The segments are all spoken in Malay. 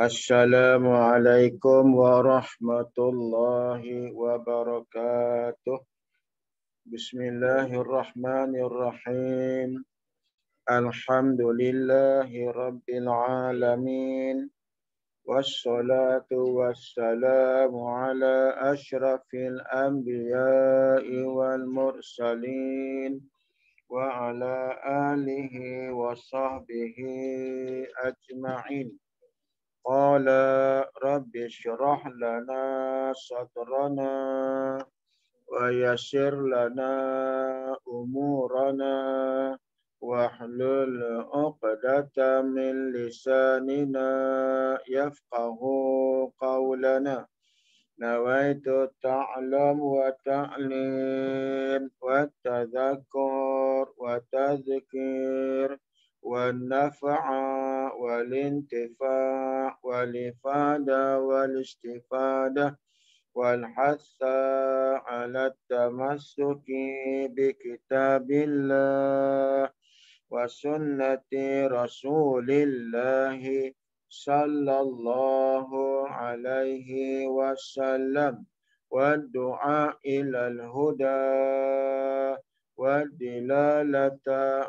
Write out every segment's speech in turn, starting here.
Assalamualaikum warahmatullahi wabarakatuh. Bismillahirrahmanirrahim. Alhamdulillahi rabbil alamin. Wassalatu wassalamu ala ashrafil anbiya'i wal mursalin. وعلى آله وصحبه أجمعين قال رب اشرح لنا صدرنا ويسر لنا أمورنا واحلل عقدة من لساننا يفقه قولنا نويت التعلم والتعليم والتذكر والتذكير والنفع والانتفاع والإفادة والاستفادة والحث على التمسك بكتاب الله وسنة رسول الله صلى الله عليه وسلم والدعاء إلى الهدى والدلالة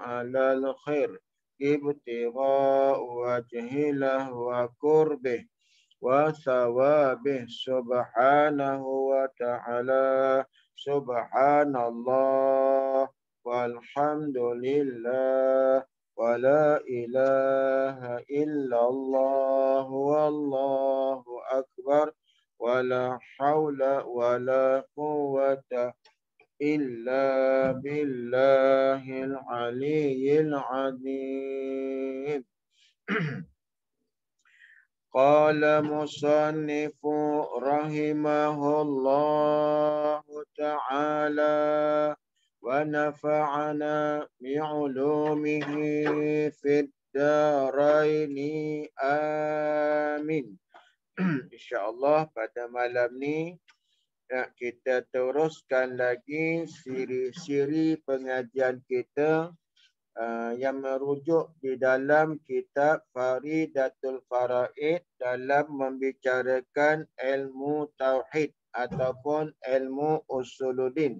على الخير ابتغاء له وقربه وثوابه سبحانه وتعالى سبحان الله والحمد لله ولا إله إلا الله والله أكبر ولا حول ولا قوة إلا بالله العلي العظيم قال مصنف رحمه الله تعالى ونفعنا بعلومه في الدارين آمين InsyaAllah pada malam ni nak ya, kita teruskan lagi siri-siri pengajian kita uh, yang merujuk di dalam kitab Faridatul Faraid dalam membicarakan ilmu Tauhid ataupun ilmu Usuluddin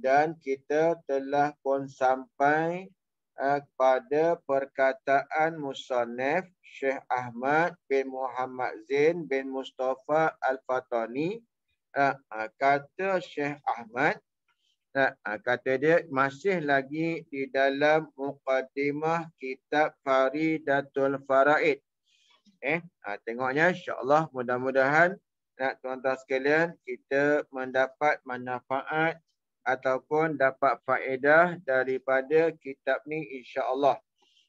dan kita telah pun sampai eh, pada perkataan Musanef Syekh Ahmad bin Muhammad Zain bin Mustafa Al-Fatani eh, eh, kata Syekh Ahmad kata dia masih lagi di dalam mukadimah kitab Faridatul Faraid eh tengoknya insyaallah mudah-mudahan tuan-tuan sekalian kita mendapat manfaat ataupun dapat faedah daripada kitab ni insya-Allah.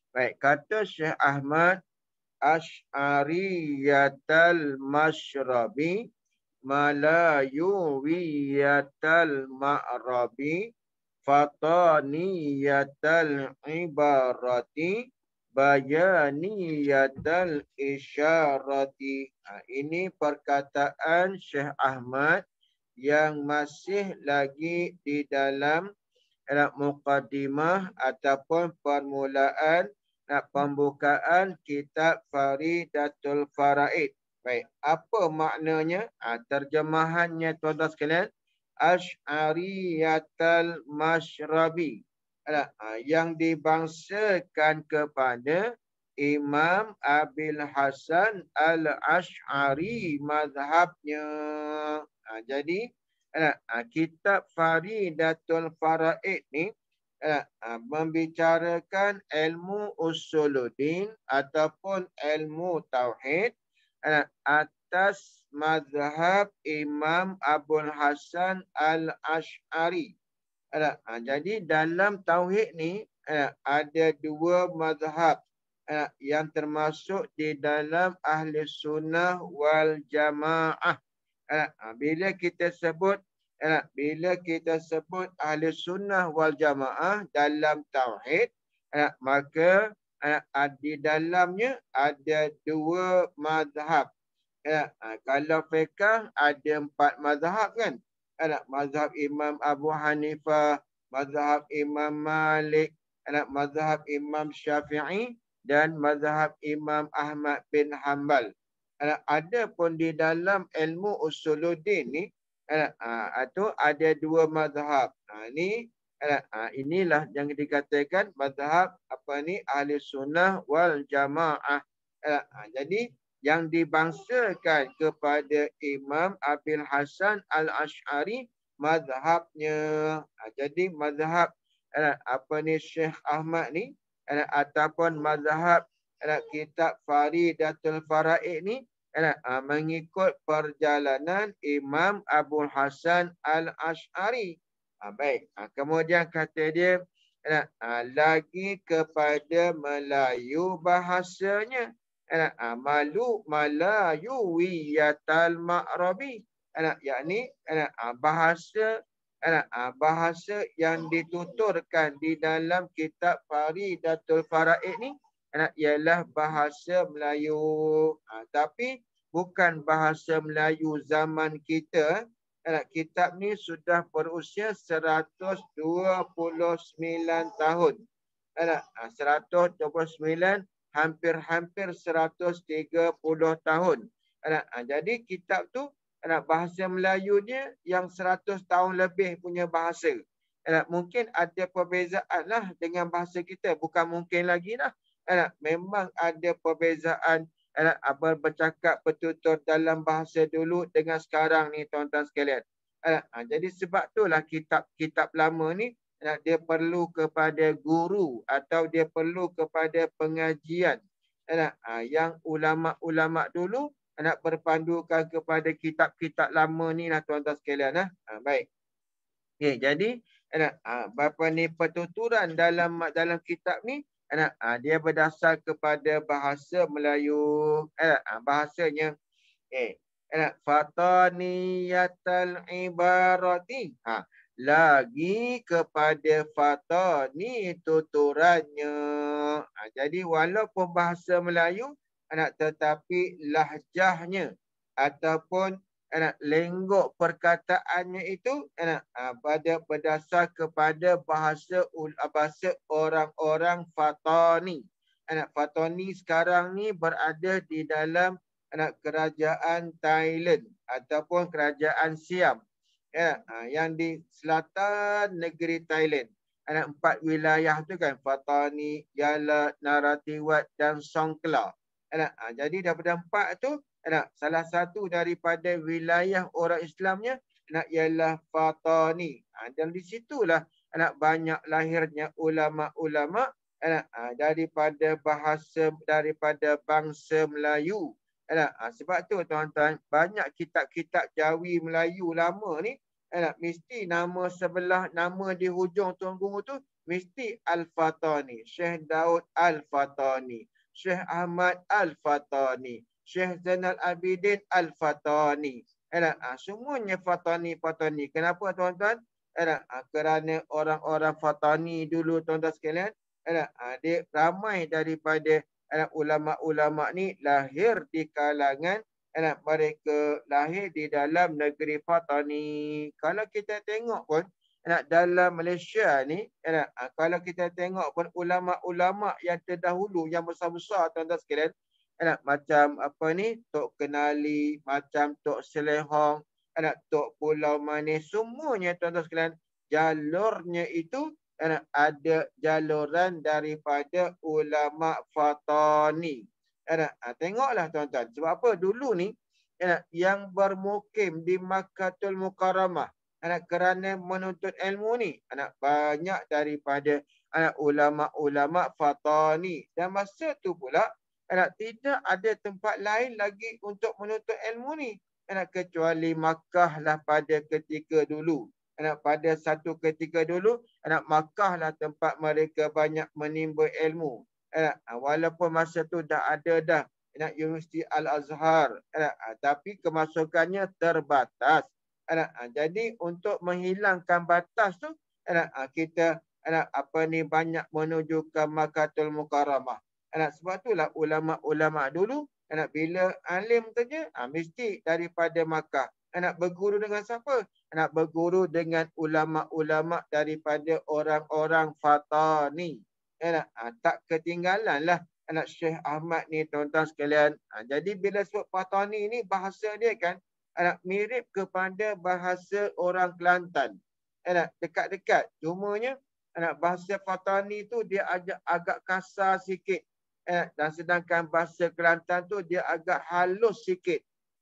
Baik, kata Syekh Ahmad Ash'ariyatal Mashrabi Malayuwiyatal Ma'rabi Fataniyatal Ibarati Bayaniyatal Isyarati ha, Ini perkataan Syekh Ahmad yang masih lagi di dalam nak eh, mukadimah ataupun permulaan nak pembukaan kitab Faridatul Faraid. Baik, apa maknanya? Ha, terjemahannya tuan-tuan sekalian. Ash'ariyatal Mashrabi. Ha, yang dibangsakan kepada Imam Abil Hasan Al-Ash'ari mazhabnya. Ha, jadi ha, kitab Faridatul Faraid ni alah, ha, membicarakan ilmu usuluddin ataupun ilmu tauhid alah, atas mazhab Imam Abul Hasan Al-Ash'ari. Alah, ha, jadi dalam tauhid ni alah, ada dua mazhab yang termasuk di dalam Ahli Sunnah Wal Jamaah. Ah, ah, bila kita sebut ah, bila kita sebut ahli sunnah wal jamaah dalam tauhid maka di dalamnya ada dua mazhab kalau fiqh ada empat mazhab kan mazhab imam abu hanifah mazhab imam malik mazhab imam syafi'i dan mazhab imam ahmad bin hanbal Eh, ada pun di dalam ilmu usuluddin ni atau eh, eh, ada dua mazhab. Ha ni inilah yang dikatakan mazhab apa ni ahli sunnah wal jamaah. jadi yang dibangsakan kepada Imam Abil Hasan al ashari mazhabnya. Ha, jadi mazhab apa ni Syekh Ahmad ni ataupun mazhab kitab Faridatul Faraid ni Kan? Ah, mengikut perjalanan Imam Abu Hasan Al Ashari. Ah, baik. Ah, kemudian kata dia kan? lagi kepada Melayu bahasanya. Kan? Malu Melayu wiyatal ma'rabi. Yakni bahasa bahasa yang dituturkan di dalam kitab Faridatul Faraid ni ialah bahasa Melayu. Ha, tapi bukan bahasa Melayu zaman kita. Anak kitab ni sudah berusia 129 tahun. Anak 129 ha, hampir-hampir 130 tahun. Anak ha, jadi kitab tu anak bahasa Melayunya yang 100 tahun lebih punya bahasa. Anak mungkin ada perbezaan lah dengan bahasa kita. Bukan mungkin lagi lah ya, memang ada perbezaan ya, apa bercakap bertutur dalam bahasa dulu dengan sekarang ni tuan-tuan sekalian. Ya, jadi sebab tu lah kitab-kitab lama ni ya, dia perlu kepada guru atau dia perlu kepada pengajian ya, yang ulama-ulama dulu nak berpandukan kepada kitab-kitab lama ni lah tuan-tuan sekalian ah. Ha, baik. Okay, jadi ah, ha, berapa ni pertuturan dalam dalam kitab ni Eh, dia berdasar kepada bahasa Melayu. Eh, bahasanya. Eh, anak Fataniyatal ibarati. Ha, lagi kepada fatani tuturannya. Ha, jadi walaupun bahasa Melayu. Anak tetapi lahjahnya ataupun ana, lenggok perkataannya itu ana, ah, pada berdasar kepada bahasa ah, bahasa orang-orang Fatani. Anak Fatani sekarang ni berada di dalam anak kerajaan Thailand ataupun kerajaan Siam. Ya, yang di selatan negeri Thailand. Anak empat wilayah tu kan Fatani, Yala, Narathiwat dan Songkhla. Anak, jadi daripada empat tu nak salah satu daripada wilayah orang Islamnya nak ialah Fatani. Ha, dan di situlah nak banyak lahirnya ulama-ulama nak ha, daripada bahasa daripada bangsa Melayu. Nak ha, sebab tu tuan-tuan banyak kitab-kitab Jawi Melayu lama ni nak mesti nama sebelah nama di hujung tunggung tu mesti Al-Fatani, Syekh Daud Al-Fatani, Syekh Ahmad Al-Fatani. Syekh Zainal Abidin Al-Fatani. Eh, ha, semuanya Fatani-Fatani. Kenapa tuan-tuan? Eh, ha, kerana orang-orang Fatani dulu tuan-tuan sekalian. Eh, ha, dia ramai daripada eh, ulama-ulama ni lahir di kalangan eh, mereka lahir di dalam negeri Fatani. Kalau kita tengok pun eh, dalam Malaysia ni, eh, kalau kita tengok pun ulama-ulama yang terdahulu, yang besar-besar tuan-tuan sekalian, anak macam apa ni tok kenali macam tok selehong anak tok pulau manis semuanya tuan-tuan sekalian jalurnya itu anak ada jaluran daripada ulama fatani anak ha, tengoklah tuan-tuan sebab apa dulu ni anak yang bermukim di Makkahul Mukarramah anak kerana menuntut ilmu ni anak banyak daripada anak ulama-ulama fatani dan masa tu pula anak tidak ada tempat lain lagi untuk menuntut ilmu ni anak kecuali Makkah lah pada ketika dulu anak pada satu ketika dulu anak Makkah lah tempat mereka banyak menimba ilmu anak ah, walaupun masa tu dah ada dah anak Universiti Al Azhar anak ah, tapi kemasukannya terbatas anak ah, jadi untuk menghilangkan batas tu anak kita anak apa ni banyak menuju ke Makkah Mukarramah anak sebab lah ulama-ulama dulu anak bila alim tanya ha, ah, mesti daripada Makkah anak berguru dengan siapa anak berguru dengan ulama-ulama daripada orang-orang fatani anak ha, tak ketinggalan lah anak Syekh Ahmad ni tuan-tuan sekalian ha, jadi bila sebut fatani ni bahasa dia kan anak mirip kepada bahasa orang Kelantan anak dekat-dekat cumanya anak bahasa fatani tu dia agak agak kasar sikit Eh, dan sedangkan bahasa Kelantan tu dia agak halus sikit.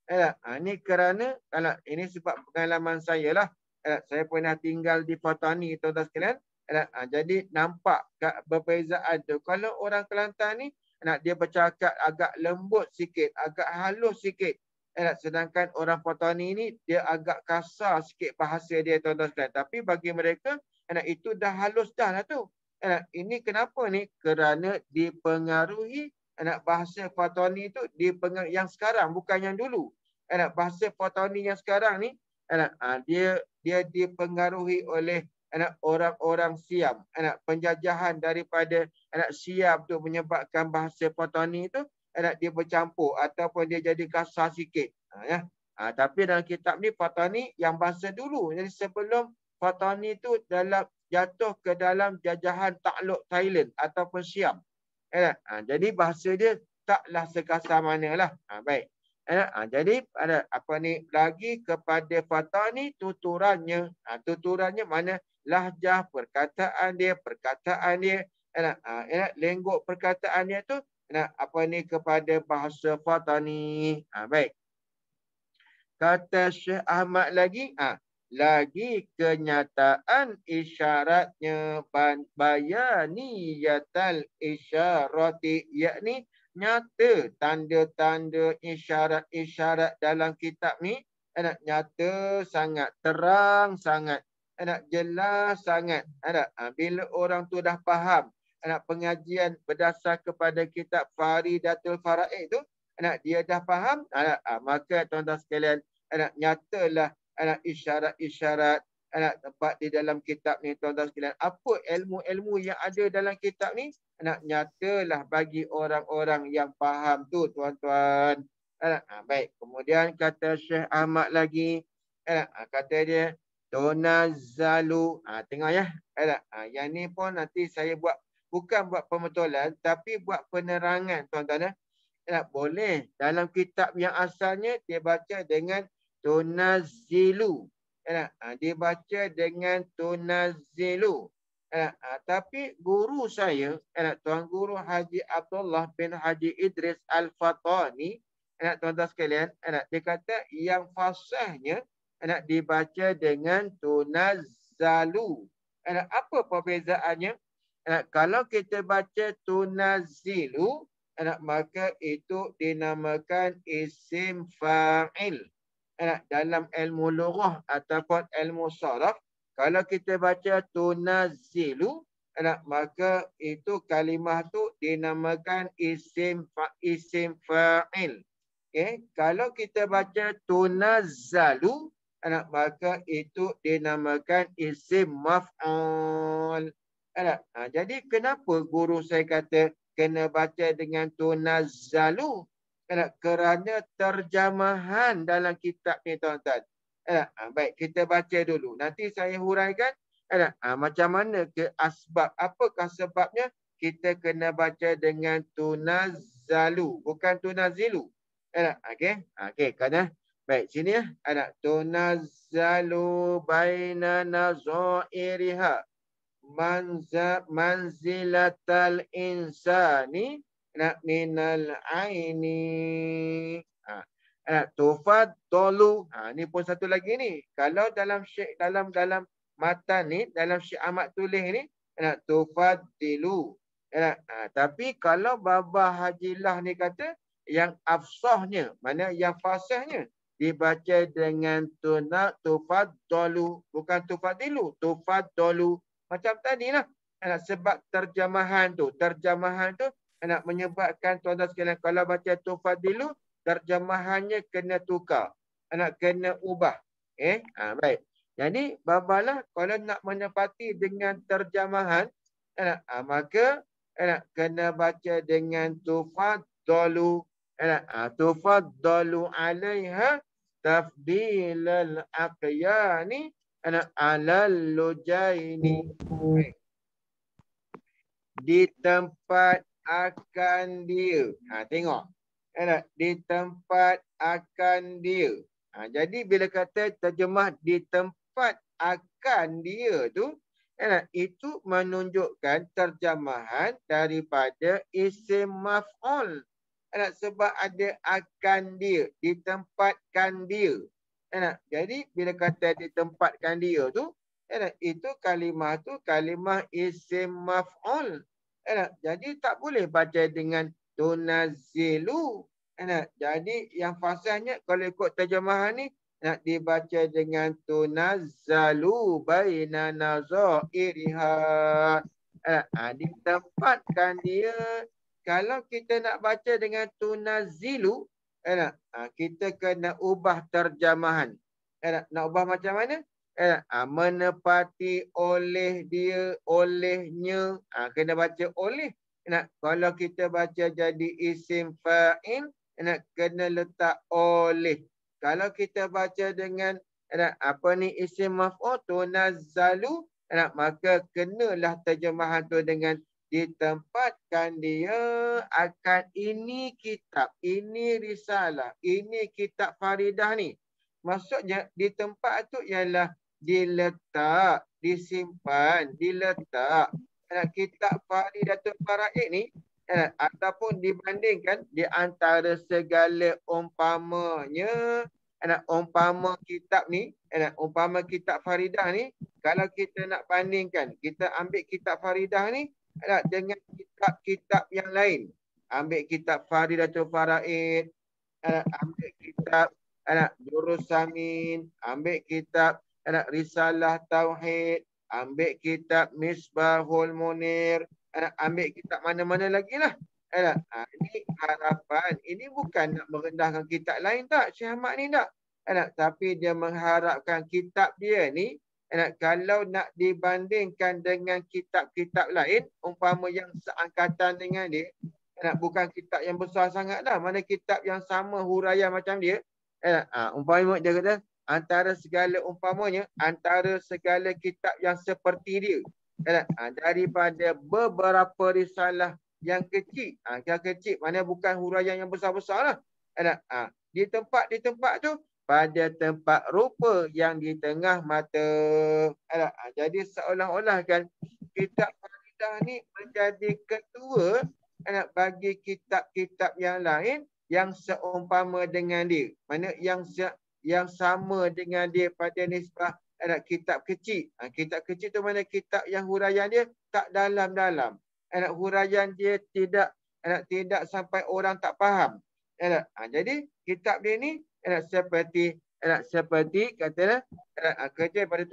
Eh, ha, ini kerana kalau eh, ini sebab pengalaman saya lah. Eh, lah, saya pernah tinggal di Patani tuan-tuan sekalian. Eh, lah, ha, jadi nampak kat perbezaan tu. Kalau orang Kelantan ni nak eh, lah, dia bercakap agak lembut sikit, agak halus sikit. Eh, sedangkan orang Patani ni dia agak kasar sikit bahasa dia tuan-tuan sekalian. Tapi bagi mereka eh, itu dah halus dah lah tu. Eh, ini kenapa ni? Kerana dipengaruhi anak bahasa Fatoni itu dipengaruhi yang sekarang bukan yang dulu. Anak bahasa Fatoni yang sekarang ni anak eh, dia dia dipengaruhi oleh anak orang-orang Siam. Anak penjajahan daripada anak Siam tu menyebabkan bahasa Fatoni itu anak dia bercampur ataupun dia jadi kasar sikit. Ha, ya. Ha, tapi dalam kitab ni Fatani yang bahasa dulu. Jadi sebelum Fatani tu dalam jatuh ke dalam jajahan takluk Thailand ataupun Siam. Kan? ha, jadi bahasa dia taklah sekasar lah, Ha, baik. Kan? ha, jadi ada apa ni lagi kepada fatah ni tuturannya. Ha, tuturannya mana lahjah perkataan dia, perkataan dia. Ya, ha, ya, lenggok perkataan dia tu ya, apa ni kepada bahasa fatah ni. Ha, baik. Kata Syekh Ahmad lagi. Ha, lagi kenyataan isyaratnya bayani yatal isyarati yakni nyata tanda-tanda isyarat-isyarat dalam kitab ni anak nyata sangat terang sangat anak jelas sangat anak ha, bila orang tu dah faham anak pengajian berdasar kepada kitab Faridatul Faraid tu anak dia dah faham anak ha, maka tuan-tuan sekalian anak nyatalah anak isyarat-isyarat anak tempat di dalam kitab ni tuan-tuan sekalian apa ilmu-ilmu yang ada dalam kitab ni anak nyatalah bagi orang-orang yang faham tu tuan-tuan anak ha, baik kemudian kata Syekh Ahmad lagi anak ha, kata dia tonazalu ha, ah, tengok ya anak ha, yang ni pun nanti saya buat bukan buat pembetulan tapi buat penerangan tuan-tuan ya. Anak, boleh dalam kitab yang asalnya dia baca dengan tunazilu. Ya ha, dia baca dengan tunazilu. Ya ha, tapi guru saya, ya Tuan Guru Haji Abdullah bin Haji Idris Al-Fatani, tuan-tuan sekalian, dia kata yang fasahnya anak dibaca dengan tunazalu. apa perbezaannya? Anak kalau kita baca tunazilu, anak maka itu dinamakan isim fa'il. Eh, dalam ilmu lughah ataupun ilmu saraf kalau kita baca tunazilu eh, maka itu kalimah tu dinamakan isim fa isim fa'il okay? kalau kita baca tunazzalu anak eh, maka itu dinamakan isim maf'ul anak ha, jadi kenapa guru saya kata kena baca dengan tunazzalu kerana, terjemahan dalam kitab ni tuan-tuan. Eh, ah, baik, kita baca dulu. Nanti saya huraikan eh, eh, macam mana ke asbab. Apakah sebabnya kita kena baca dengan tunazalu. Bukan tunazilu. Eh, kan, eh, okay. Okay, kerana. Baik, sini ya. Eh. Eh, Ada tunazalu baina nazairiha manza manzilatal insani nak minal aini. Ha. Tufad dolu. Ha. Ini ha, pun satu lagi ni. Kalau dalam syek, dalam dalam mata ni, dalam syek amat tulis ni, nak tufad dilu. Ya ha. Tapi kalau Baba Hajilah ni kata, yang afsahnya, mana yang fasahnya, dibaca dengan tunak tufad dolu. Bukan tufad dilu, tufad dolu. Macam tadi lah. Ya Sebab terjemahan tu, terjemahan tu nak menyebabkan tuan-tuan sekalian kalau baca tu fadilu terjemahannya kena tukar anak kena ubah eh ha, baik jadi babalah kalau nak menepati dengan terjemahan anak ha, maka nak kena baca dengan tu fadilu nak ha, tu fadilu alaiha tafdilal aqyani nak alal lujaini hmm. di tempat akan dia. Ha, tengok. Kan di tempat akan dia. Ha, jadi bila kata terjemah di tempat akan dia tu. Kan Itu menunjukkan terjemahan daripada isim maf'ul. Kan Sebab ada akan dia. di Ditempatkan dia. Jadi bila kata di ditempatkan dia tu. Itu kalimah tu kalimah isim maf'ul. Jadi tak boleh baca dengan tunazilu. Jadi yang fasihnya kalau ikut terjemahan ni nak dibaca dengan tunazalu baina nazairiha. Ha, di tempatkan dia kalau kita nak baca dengan tunazilu ha, kita kena ubah terjemahan. nak ubah macam mana? eh, ah, menepati oleh dia, olehnya. Ha, kena baca oleh. Nak Kalau kita baca jadi isim fa'in, nak kena letak oleh. Kalau kita baca dengan nak, apa ni isim maf'ul tunazzalu, nak, maka kenalah terjemahan tu dengan ditempatkan dia akan ini kitab, ini risalah, ini kitab Faridah ni. Maksudnya di tempat tu ialah diletak, disimpan, diletak dalam kitab Fahri Datuk Faraid ni eh, ataupun dibandingkan di antara segala umpamanya anak eh, umpama kitab ni anak eh, umpama kitab Faridah ni kalau kita nak bandingkan kita ambil kitab Faridah ni eh, dengan kitab-kitab yang lain ambil kitab Fahri Datuk Faraid eh, ambil kitab anak eh, Jurusamin ambil kitab anak risalah tauhid ambil kitab misbahul munir anak ambil kitab mana-mana lagi lah anak ha, ini harapan ini bukan nak merendahkan kitab lain tak Syekh Ahmad ni tak anak tapi dia mengharapkan kitab dia ni anak kalau nak dibandingkan dengan kitab-kitab lain umpama yang seangkatan dengan dia anak bukan kitab yang besar sangat dah mana kitab yang sama huraian macam dia anak ha, umpama dia kata antara segala umpamanya antara segala kitab yang seperti dia kan ha, daripada beberapa risalah yang kecil ha, yang kecil mana bukan huraian yang besar-besarlah kan ha, ha, di tempat di tempat tu pada tempat rupa yang di tengah mata kan ha, jadi seolah-olah kan kitab faridah ni menjadi ketua kan ha, bagi kitab-kitab yang lain yang seumpama dengan dia mana yang yang sama dengan dia pada nisbah ada kitab kecil. Ha, kitab kecil tu mana kitab yang huraian dia tak dalam-dalam. Ada huraian dia tidak ada tidak sampai orang tak faham. Ada. Ha, jadi kitab dia ni ada seperti ada seperti katalah ada ha, kerja pada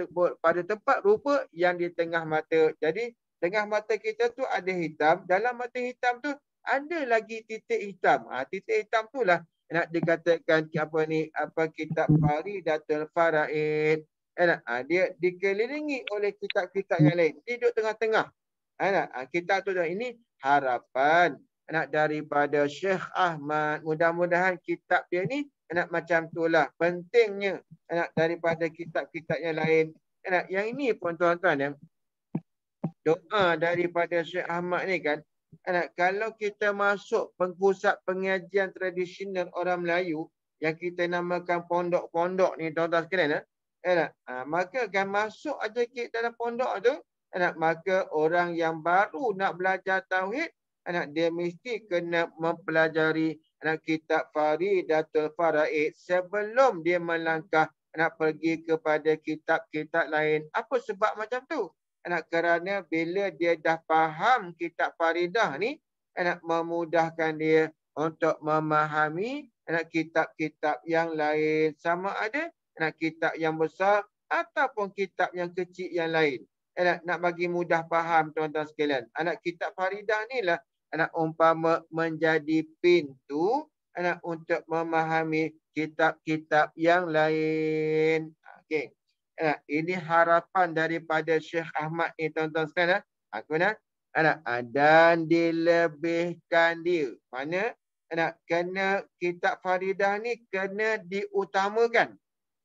pada tempat rupa yang di tengah mata. Jadi tengah mata kita tu ada hitam, dalam mata hitam tu ada lagi titik hitam. Ha, titik hitam tu lah nak dikatakan apa ni apa kitab fari datul faraid ya ha, dia dikelilingi oleh kitab-kitab yang lain duduk tengah-tengah ya eh, ha, ah, kita tu ini harapan nak daripada Syekh Ahmad mudah-mudahan kitab dia ni nak macam tu lah. pentingnya nak daripada kitab-kitab yang lain eh, nak yang ini pun tuan-tuan ya doa daripada Syekh Ahmad ni kan anak kalau kita masuk pengusap pengajian tradisional orang Melayu yang kita namakan pondok-pondok ni tuan-tuan sekalian eh anak ha, maka akan masuk aja ke dalam pondok tu anak maka orang yang baru nak belajar tauhid anak dia mesti kena mempelajari anak kitab faridatul faraid sebelum dia melangkah nak pergi kepada kitab-kitab lain apa sebab macam tu anak kerana bila dia dah faham kitab Faridah ni anak memudahkan dia untuk memahami anak kitab-kitab yang lain sama ada anak kitab yang besar ataupun kitab yang kecil yang lain anak nak bagi mudah faham tuan-tuan sekalian anak kitab Faridah ni lah anak umpama menjadi pintu anak untuk memahami kitab-kitab yang lain okey Eh, ini harapan daripada Syekh Ahmad ni tuan-tuan sekalian. Ya. Ha, eh. Aku ya, nak anak eh, dan dilebihkan dia. Mana anak eh, kena kitab Faridah ni kena diutamakan.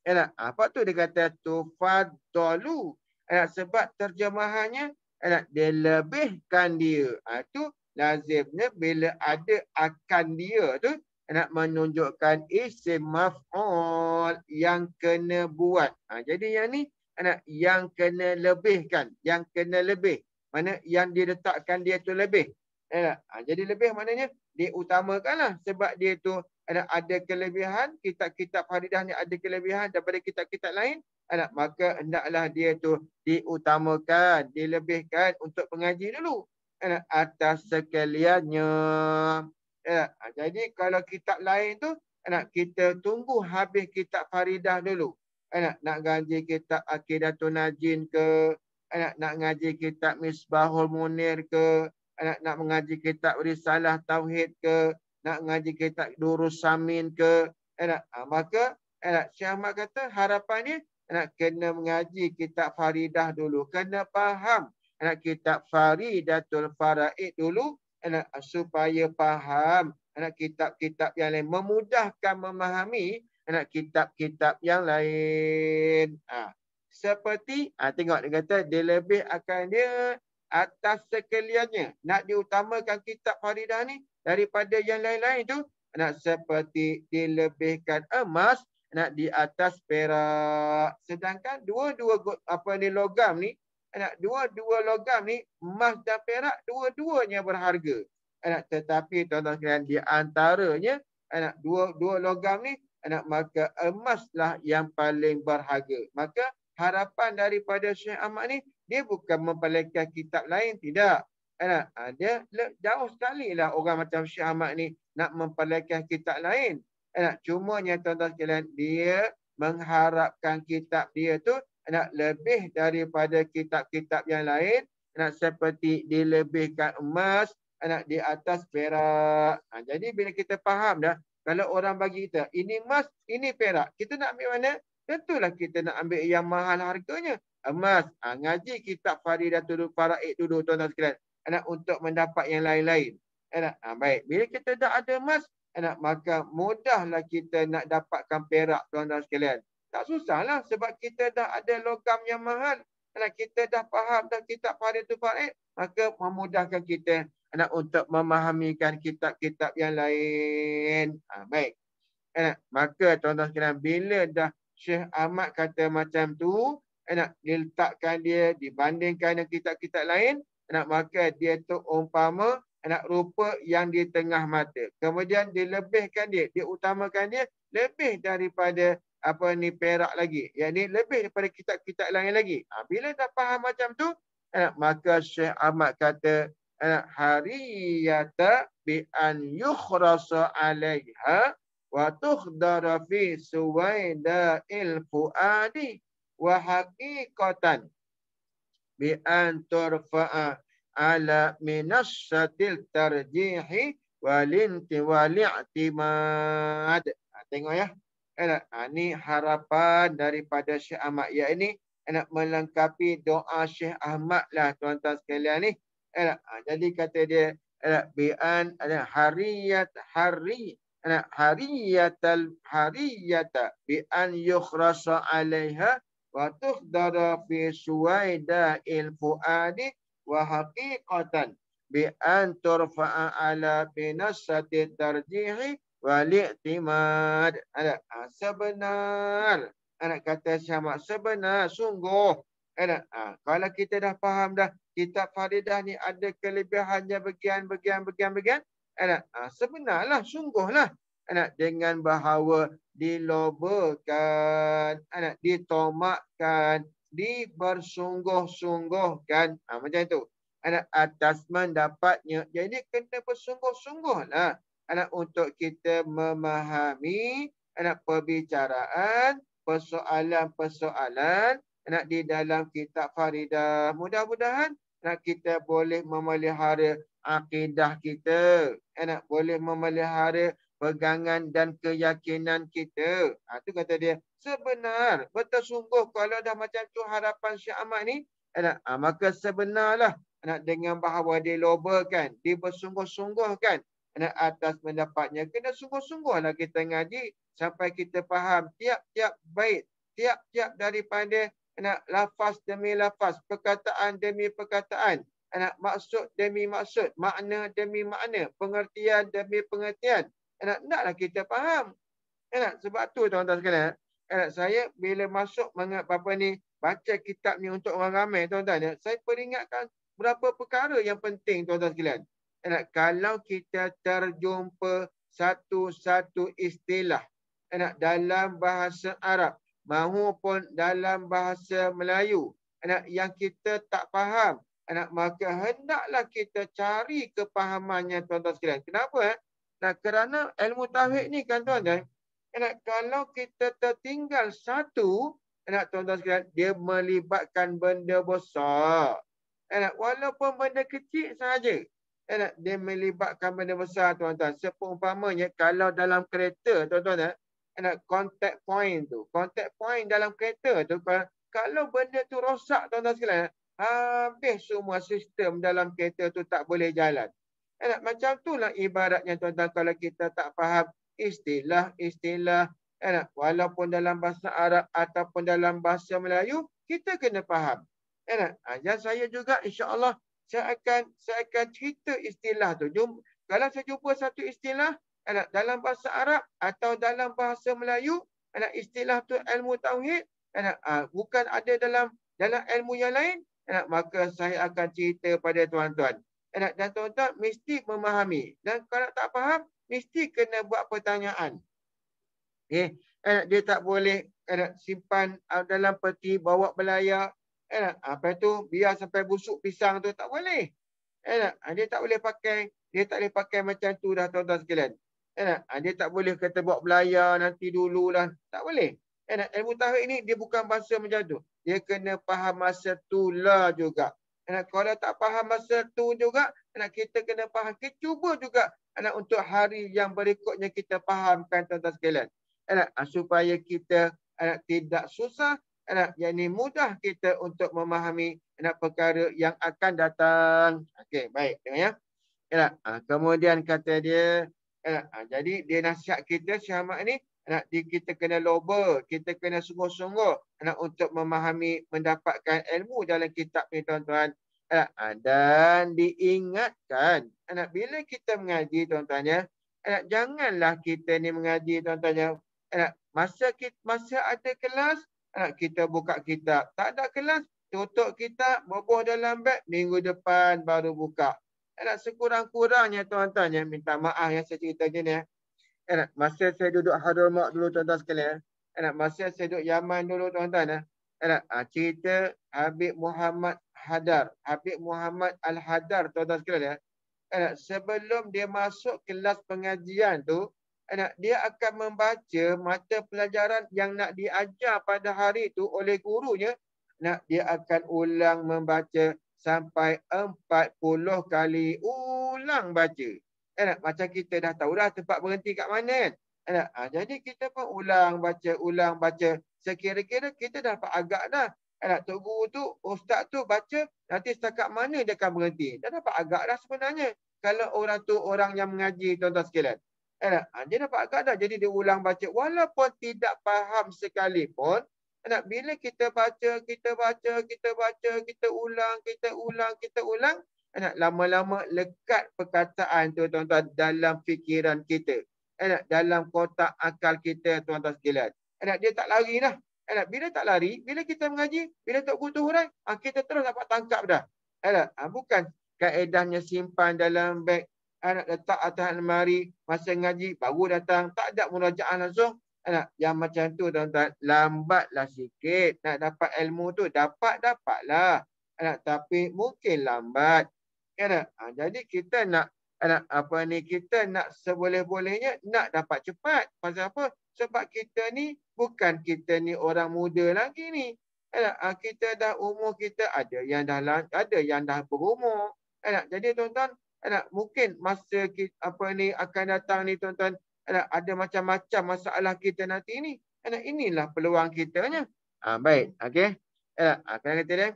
Anak eh, ha, apa tu dia kata tufaddalu. Anak eh, sebab terjemahannya anak eh, dilebihkan dia. Ah eh, lazimnya bila ada akan dia tu nak menunjukkan isim maf'ul yang kena buat. Ha, jadi yang ni anak yang kena lebihkan, yang kena lebih. Mana yang diletakkan dia tu lebih. Ha, jadi lebih maknanya diutamakanlah sebab dia tu ada ada kelebihan kitab-kitab Faridah ni ada kelebihan daripada kitab-kitab lain ada maka hendaklah dia tu diutamakan dilebihkan untuk mengaji dulu ada atas sekaliannya Ya, ha, jadi kalau kitab lain tu nak kita tunggu habis kitab Faridah dulu. Nak nak ngaji kitab akidah tunajin ke, nak nak ngaji kitab Misbahul Munir ke, nak nak mengaji kitab Risalah Tauhid ke, nak ngaji kitab Durus Samin ke, nak ha, maka nak Syekh Ahmad kata harapannya nak kena mengaji kitab Faridah dulu, kena faham nak kitab Faridatul Faraid dulu, anak supaya faham anak kitab-kitab yang lain memudahkan memahami anak kitab-kitab yang lain. Ha. Seperti ha, tengok dia kata dia lebih akan dia atas sekaliannya nak diutamakan kitab Faridah ni daripada yang lain-lain tu anak seperti dilebihkan emas nak di atas perak sedangkan dua-dua apa ni logam ni anak dua-dua logam ni emas dan perak dua-duanya berharga anak tetapi tuan-tuan sekalian di antaranya anak dua-dua logam ni anak maka emaslah yang paling berharga maka harapan daripada Syekh Ahmad ni dia bukan mempelekat kitab lain tidak anak ada ha, jauh sekali lah orang macam Syekh Ahmad ni nak mempelekat kitab lain anak cumanya tuan-tuan sekalian dia mengharapkan kitab dia tu nak lebih daripada kitab-kitab yang lain nak seperti dilebihkan emas nak di atas perak ha, jadi bila kita faham dah kalau orang bagi kita ini emas ini perak kita nak ambil mana tentulah kita nak ambil yang mahal harganya emas ha, ngaji kitab faridatul faraid dulu tuan-tuan sekalian nak untuk mendapat yang lain-lain nak ha, baik bila kita dah ada emas nak maka mudahlah kita nak dapatkan perak tuan-tuan sekalian tak susahlah sebab kita dah ada logam yang mahal kerana kita dah faham dah kitab pada tu faid maka memudahkan kita nak untuk memahamikan kitab-kitab yang lain ha, baik Enak eh, maka tuan-tuan sekalian bila dah Syekh Ahmad kata macam tu eh, nak eh, diletakkan dia dibandingkan dengan kitab-kitab lain eh, nak maka dia tu umpama nak rupa yang di tengah mata. Kemudian dilebihkan dia, diutamakan dia lebih daripada apa ni perak lagi. Yang ni lebih daripada kitab-kitab lain lagi. Ha, bila dah faham macam tu, eh, maka Syekh Ahmad kata, eh, hariyata bi'an yukhrasa alaiha wa tukhdara fi suwaida'il fu'adi wa haqiqatan bi'an turfa'a ala minasatil tarjihi walinti wali'timad. Ha, tengok ya enak eh, ini ah, harapan daripada Syekh Ahmad ya ini enak eh, melengkapi doa Syekh Ahmad lah tuan-tuan sekalian ni enak eh, ah, jadi kata dia enak bian ada hariyat hari enak hariyat al hariyat bian yukhrasa alaiha wa tukhdara fi suwaida il fuadi wa haqiqatan bi an ala binasati tarjihi Wali Timad Ada. Ah, sebenar. Ada kata syamak. Sebenar. Sungguh. Ada. Ah, kalau kita dah faham dah. Kitab Faridah ni ada kelebihannya bagian, bagian, bagian, bagian. Ada. Ah, sebenarlah. Sungguhlah. Ada. Dengan bahawa dilobakan. Ada. Ditomakkan. Dibersungguh-sungguhkan. Ha, macam tu Ada. Atas mendapatnya. Jadi kena bersungguh-sungguhlah anak untuk kita memahami anak perbicaraan persoalan-persoalan anak di dalam kitab Faridah. Mudah-mudahan anak kita boleh memelihara akidah kita. Anak boleh memelihara pegangan dan keyakinan kita. Ha, itu kata dia. Sebenar, betul sungguh kalau dah macam tu harapan Syekh Ahmad ni, anak, ha, maka sebenarlah anak dengan bahawa dilobakan, dibersungguh-sungguhkan kena atas mendapatnya. Kena sungguh-sungguhlah kita ngaji sampai kita faham tiap-tiap bait, tiap-tiap daripada kena lafaz demi lafaz, perkataan demi perkataan, kena maksud demi maksud, makna demi makna, pengertian demi pengertian. Kena naklah kita faham. Kena ya sebab tu tuan-tuan sekalian, kena ya saya bila masuk mengat apa ni baca kitab ni untuk orang ramai tuan-tuan ya, saya peringatkan berapa perkara yang penting tuan-tuan sekalian. Enak kalau kita terjumpa satu-satu istilah enak dalam bahasa Arab maupun dalam bahasa Melayu enak yang kita tak faham enak maka hendaklah kita cari kepahamannya tuan-tuan sekalian. Kenapa? Eh? Nah, kerana ilmu tauhid ni kan tuan-tuan, enak eh, kalau kita tertinggal satu enak tuan-tuan sekalian, dia melibatkan benda besar. Enak walaupun benda kecil saja Ya, dia melibatkan benda besar tuan-tuan. Seumpamanya kalau dalam kereta tuan-tuan ya, contact point tu. Contact point dalam kereta tu kalau, benda tu rosak tuan-tuan sekalian, habis semua sistem dalam kereta tu tak boleh jalan. Ya, macam tu lah ibaratnya tuan-tuan kalau kita tak faham istilah-istilah ya, walaupun dalam bahasa Arab ataupun dalam bahasa Melayu, kita kena faham. Ah, ya, dan saya juga insya-Allah saya akan saya akan cerita istilah tu. Jom, kalau saya jumpa satu istilah dalam bahasa Arab atau dalam bahasa Melayu, istilah tu ilmu tauhid, ah, bukan ada dalam dalam ilmu yang lain, maka saya akan cerita pada tuan-tuan. Dan tuan-tuan mesti memahami. Dan kalau tak faham, mesti kena buat pertanyaan. Okay. Eh, dia tak boleh simpan ah, dalam peti, bawa belayar, Eh, apa tu biar sampai busuk pisang tu tak boleh. Eh, ah, dia tak boleh pakai, dia tak boleh pakai macam tu dah tuan-tuan sekalian. Eh, ah, dia tak boleh kata buat belayar nanti dululah, tak boleh. Eh, ilmu tauhid ini dia bukan bahasa macam tu. Dia kena faham masa tulah juga. Eh, kalau tak faham masa tu juga, eh, kita kena faham, kita cuba juga eh, untuk hari yang berikutnya kita fahamkan tuan-tuan sekalian. Eh, ah, supaya kita eh, tidak susah yang ini mudah kita untuk memahami nak perkara yang akan datang. Okey, baik. Tengok ya. Anak, ah, kemudian kata dia, anak, ah, jadi dia nasihat kita Syahmat ni, anak, kita kena loba, kita kena sungguh-sungguh anak untuk memahami, mendapatkan ilmu dalam kitab ni tuan-tuan. Anak, ah, dan diingatkan, anak, bila kita mengaji tuan-tuan ya, anak, janganlah kita ni mengaji tuan-tuan ya, anak, masa kita, masa ada kelas, Ah, kita buka kitab. Tak ada kelas, tutup kitab, boboh dalam beg, minggu depan baru buka. Eh, Sekurang-kurangnya tuan-tuan yang minta maaf yang saya cerita ni. Eh, masa saya duduk Harumak dulu tuan-tuan sekalian. Eh, masa saya duduk Yaman dulu tuan-tuan. Eh, cerita Habib Muhammad Hadar. Habib Muhammad Al-Hadar tuan-tuan sekalian. sebelum dia masuk kelas pengajian tu, dia akan membaca mata pelajaran yang nak diajar pada hari itu oleh gurunya nak dia akan ulang membaca sampai 40 kali ulang baca kan macam kita dah tahu dah tempat berhenti kat mana kan ha, jadi kita pun ulang baca ulang baca sekira-kira kita dapat agak dah kan tok guru tu ustaz tu baca nanti setakat mana dia akan berhenti dah dapat agak dah sebenarnya kalau orang tu orang yang mengaji tuan-tuan sekalian Anak, ha, dia dapat dah Jadi dia ulang baca. Walaupun tidak faham sekalipun. Anak, bila kita baca, kita baca, kita baca, kita ulang, kita ulang, kita ulang. Anak, lama-lama lekat perkataan tu tuan-tuan dalam fikiran kita. Anak, dalam kotak akal kita tuan-tuan sekalian. Anak, dia tak lari lah. Anak, bila tak lari, bila kita mengaji, bila tak kutuh orang, ha, kita terus dapat tangkap dah. Anak, ha, bukan kaedahnya simpan dalam beg anak letak atas lemari masa ngaji baru datang tak ada murajaah langsung anak yang macam tu tuan-tuan lambatlah sikit nak dapat ilmu tu dapat dapatlah anak tapi mungkin lambat kan ha, jadi kita nak anak apa ni kita nak seboleh-bolehnya nak dapat cepat pasal apa sebab kita ni bukan kita ni orang muda lagi ni anak ya ha, kita dah umur kita ada yang dah ada yang dah berumur anak ya jadi tuan-tuan ada mungkin masa kita, apa ni akan datang ni tuan-tuan ada ada macam-macam masalah kita nanti ni ada inilah peluang kita nya ha, ah, baik okey ada ah, akan kata dia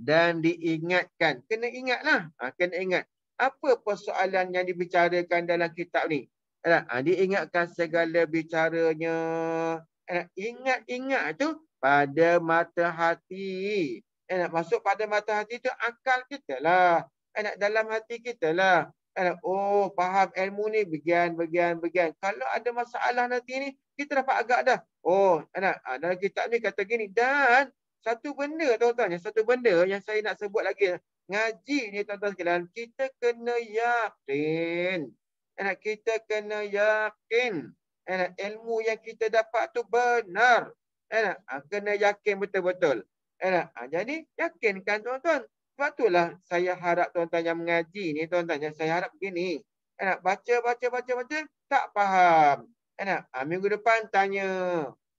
dan diingatkan kena ingatlah ha, kena ingat apa persoalan yang dibicarakan dalam kitab ni ada ha, diingatkan segala bicaranya ingat-ingat tu pada mata hati. Eh, masuk pada mata hati tu akal kita lah anak dalam hati kita lah. Anak, oh, faham ilmu ni begian, begian, begian. Kalau ada masalah nanti ni, kita dapat agak dah. Oh, anak, ah, dalam kitab ni kata gini. Dan satu benda, tuan-tuan, yang satu benda yang saya nak sebut lagi. Ngaji ni, tuan-tuan sekalian, kita kena yakin. Anak, kita kena yakin. Anak, ilmu yang kita dapat tu benar. Anak, ah, kena yakin betul-betul. Anak, ah, jadi yakinkan tuan-tuan. Sebab itulah ya. saya harap tuan-tuan yang mengaji ni, tuan-tuan yang saya harap begini. Enak, ya baca, baca, baca, baca, tak faham. Enak, ya ha, ah, minggu depan tanya.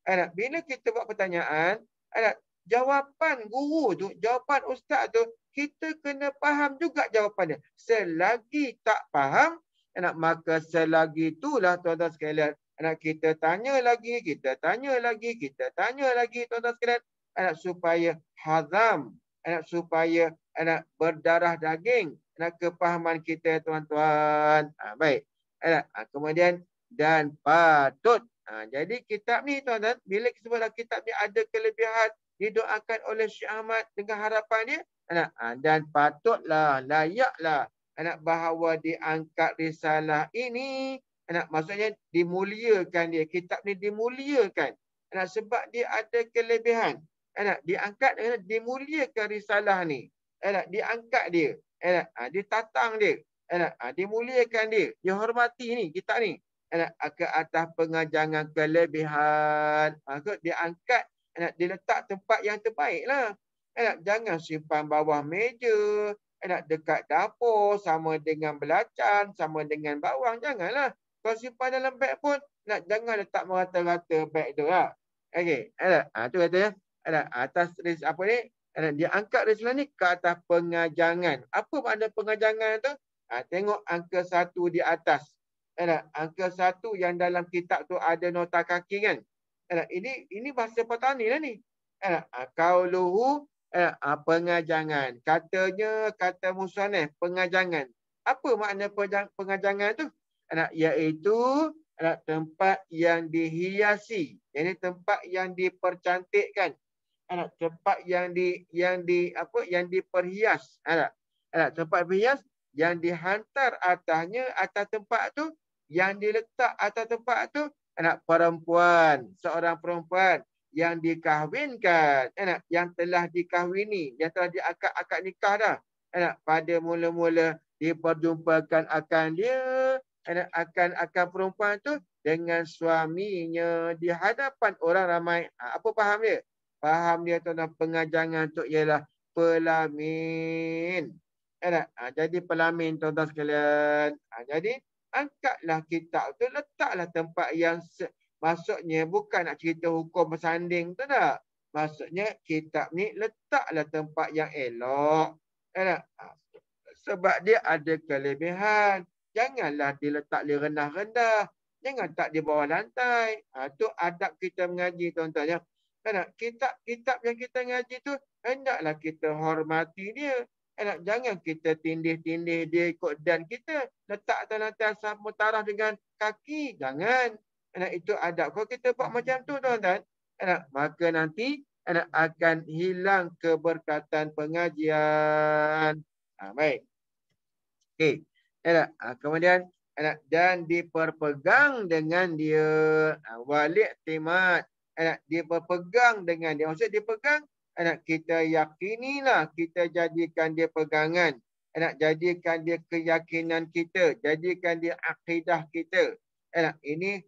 Enak, bila kita buat pertanyaan, enak, jawapan guru tu, jawapan ustaz tu, kita kena faham juga jawapannya. Selagi tak faham, enak, maka selagi itulah tuan-tuan sekalian. Enak, kita tanya lagi, kita tanya lagi, kita tanya lagi tuan-tuan sekalian. Enak, supaya hazam. Enak, supaya anak berdarah daging anak kepahaman kita tuan-tuan ha, baik anak ha, kemudian dan patut ha, jadi kitab ni tuan-tuan bila kita sebutlah kitab ni ada kelebihan didoakan oleh Syekh Ahmad dengan harapan dia anak ha, dan patutlah layaklah anak bahawa diangkat risalah ini anak maksudnya dimuliakan dia kitab ni dimuliakan anak sebab dia ada kelebihan anak diangkat dan dimuliakan risalah ni Eh, dia angkat dia. Eh, ah, dia tatang dia. Eh, ah, dia muliakan dia. Dia hormati ni kita ni. Eh, ah, ke atas pengajangan kelebihan. Eh, dia angkat. Eh, dia letak tempat yang terbaik lah. Eh, jangan simpan bawah meja. Eh, dekat dapur. Sama dengan belacan. Sama dengan bawang. Janganlah. Kalau simpan dalam beg pun. Eh, jangan letak merata-rata beg tu lah. Okay. Eh, tu kata ya. Eh, atas apa ni dan dia angkat Rasulullah ni ke atas pengajangan. Apa makna pengajangan tu? Ha, tengok angka satu di atas. Ya, angka satu yang dalam kitab tu ada nota kaki kan? Ya, ini ini bahasa petani lah ni. Ya, kau luhu ha, pengajangan. Katanya kata musanah pengajangan. Apa makna pengajangan tu? Ya, iaitu tempat yang dihiasi. Ini tempat yang dipercantikkan ada tempat yang di yang di apa yang diperhias ada ada tempat perhias yang dihantar atasnya atas tempat tu yang diletak atas tempat tu anak perempuan seorang perempuan yang dikahwinkan anak yang telah dikahwini yang telah diakak-akak nikah dah anak pada mula-mula diperjumpakan akan dia anak akan akan perempuan tu dengan suaminya di hadapan orang ramai ha, apa faham dia Faham dia tu tuan pengajangan tu ialah pelamin. Ya tak? Ha, jadi pelamin tuan-tuan sekalian. Ha, jadi angkatlah kitab tu letaklah tempat yang se- maksudnya bukan nak cerita hukum bersanding tu tak? Maksudnya kitab ni letaklah tempat yang elok. Ya tak? Ha, sebab dia ada kelebihan. Janganlah diletak di rendah-rendah. Jangan tak di bawah lantai. Itu ha, adab kita mengaji tuan-tuan. Ya. Anak, kitab kitab yang kita ngaji tu hendaklah kita hormati dia. Enak jangan kita tindih-tindih dia ikut dan kita letak tanah-tanah atas tarah dengan kaki. Jangan. Enak itu adab. Kalau kita buat macam tu tuan-tuan, anak maka nanti enak akan hilang keberkatan pengajian. Ha, baik. Okey. Anak, ha, kemudian enak dan diperpegang dengan dia ha, walik timat anak dia berpegang dengan dia maksud dia pegang anak kita yakinilah kita jadikan dia pegangan anak jadikan dia keyakinan kita jadikan dia akidah kita anak ini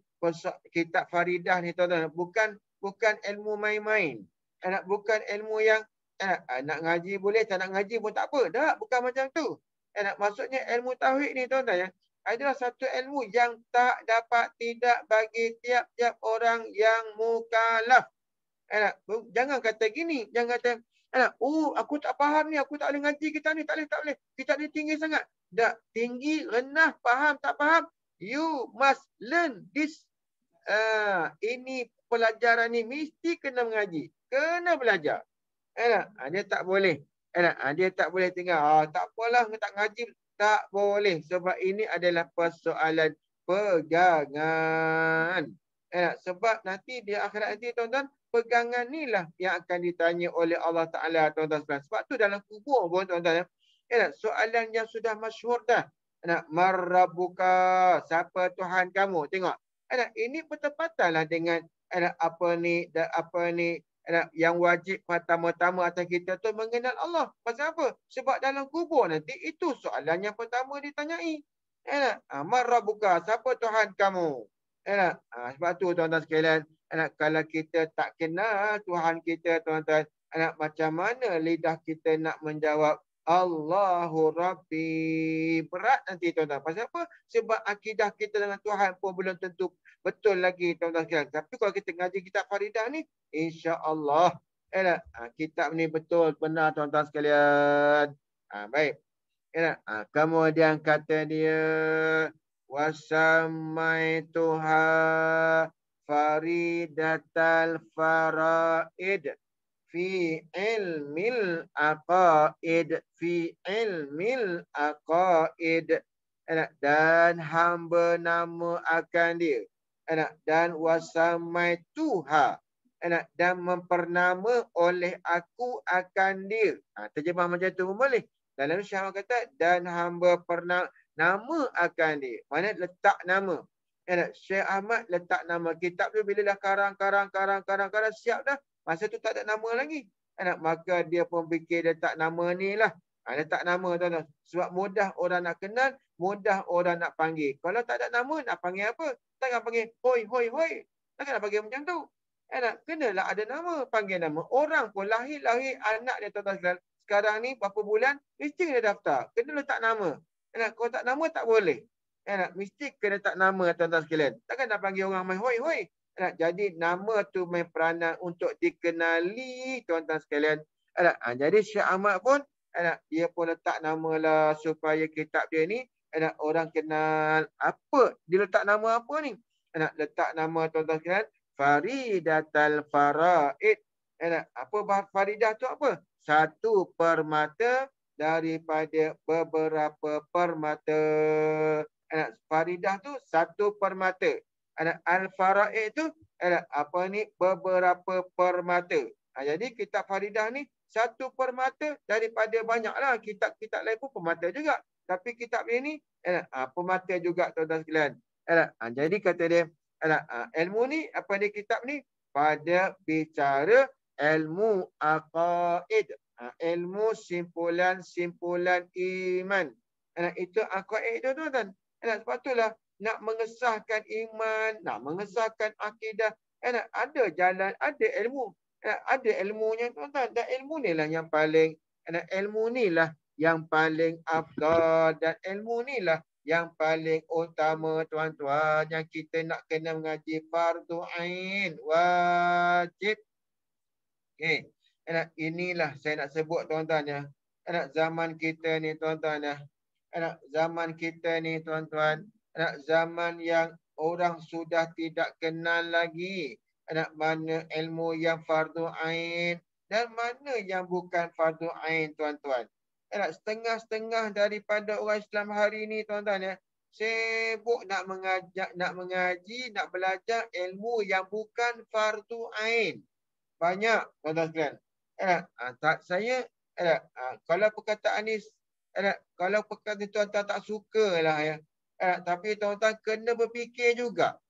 kitab faridah ni tuan-tuan bukan bukan ilmu main-main anak bukan ilmu yang anak, ah, nak ngaji boleh tak nak ngaji pun tak apa dah bukan macam tu anak maksudnya ilmu tauhid ni tuan-tuan ya adalah satu ilmu yang tak dapat tidak bagi tiap-tiap orang yang mukalaf. Jangan kata gini. Jangan kata, Alah, oh aku tak faham ni, aku tak boleh ngaji kita ni, tak boleh, tak boleh. Kita ni tinggi sangat. Tak, tinggi, renah, faham, tak faham. You must learn this. Uh, ini pelajaran ni mesti kena mengaji. Kena belajar. Alah, dia tak boleh. Alah, dia tak boleh tinggal. Ah, tak apalah, tak ngaji. Tak boleh sebab ini adalah persoalan pegangan. Eh, sebab nanti di akhirat nanti tuan-tuan pegangan inilah yang akan ditanya oleh Allah Taala tuan-tuan sebab tu dalam kubur pun tuan-tuan ya. Eh, soalan yang sudah masyhur dah. Eh, nak marabuka siapa tuhan kamu? Tengok. Eh, ini bertepatanlah dengan eh, apa ni apa ni yang wajib pertama-tama atas kita tu mengenal Allah. Pasal apa? Sebab dalam kubur nanti itu soalan yang pertama ditanyai. Enak. Ya ah, ha, Mara buka. Siapa Tuhan kamu? Enak. Ya ah, ha, sebab tu tuan-tuan sekalian. Enak. Ya kalau kita tak kenal Tuhan kita tuan-tuan. Enak. Macam mana lidah kita nak menjawab Allahu Rabbi. Berat nanti tuan-tuan. Pasal apa? Sebab akidah kita dengan Tuhan pun belum tentu betul lagi tuan-tuan sekalian. Tapi kalau kita ngaji kitab Faridah ni, insya-Allah eh lah, kitab ni betul benar tuan-tuan sekalian. Ha, baik. Eh lah, kemudian kata dia wasamai Tuhan faridatal faraid fi ilmil aqaid fi ilmil aqaid anak dan hamba nama akan dia anak dan wasamai tuha anak dan mempernama oleh aku akan dia ha, terjemah macam tu pun boleh dalam syah kata dan hamba pernah nama akan dia mana letak nama anak syekh ahmad letak nama kitab tu bila dah karang karang karang karang karang siap dah Masa tu tak ada nama lagi. Anak maka dia pun fikir tak nama ni lah. Ha, tak nama tuan -tuan. Sebab mudah orang nak kenal, mudah orang nak panggil. Kalau tak ada nama nak panggil apa? Takkan panggil hoi hoi hoi. Takkan nak panggil macam tu. Anak kenalah ada nama, panggil nama. Orang pun lahir-lahir anak dia tuan -tuan. sekarang ni berapa bulan, mesti dia daftar. Kena letak nama. Anak kalau tak nama tak boleh. Anak mesti kena letak nama tuan-tuan sekalian. Takkan nak panggil orang main hoi hoi. Nah, jadi nama tu main peranan untuk dikenali tuan-tuan sekalian. Alah, ha, jadi Syekh Ahmad pun alah, dia pun letak nama lah supaya kitab dia ni alah, orang kenal apa. Dia letak nama apa ni? Alah, letak nama tuan-tuan sekalian al Faraid. Apa apa Faridah tu apa? Satu permata daripada beberapa permata. Faridah tu satu permata. Al-Fara'id tu adalah apa ni beberapa permata. Ha, jadi kitab Faridah ni satu permata daripada banyaklah kitab-kitab lain pun permata juga. Tapi kitab ini ni adalah ha, permata juga tuan-tuan sekalian. Adalah, ha, jadi kata dia adalah ha, ilmu ni apa ni kitab ni pada bicara ilmu aqaid. Ha, ilmu simpulan-simpulan iman. Ha, itu aqaid tu tuan-tuan. Ha, sebab nak mengesahkan iman, nak mengesahkan akidah. Eh, nak ada jalan, ada ilmu. Eh, ada ilmunya tuan-tuan. Dan ilmu ni lah yang paling, eh, ilmu ni lah yang paling afdal. Dan ilmu ni lah yang paling utama tuan-tuan. Yang kita nak kena mengaji fardu wajib. Okay. Eh, eh inilah saya nak sebut tuan-tuan ya. Eh, zaman kita ni tuan-tuan ya. Eh, zaman kita ni tuan-tuan anak zaman yang orang sudah tidak kenal lagi anak mana ilmu yang fardu ain dan mana yang bukan fardu ain tuan-tuan anak setengah-setengah daripada orang Islam hari ini tuan-tuan ya sibuk nak mengajak nak mengaji nak belajar ilmu yang bukan fardu ain banyak tuan-tuan sekalian anak ah, tak saya anak ah, kalau perkataan ni anak kalau perkataan tuan-tuan tak sukalah ya Eh, tapi tuan-tuan kena berfikir juga.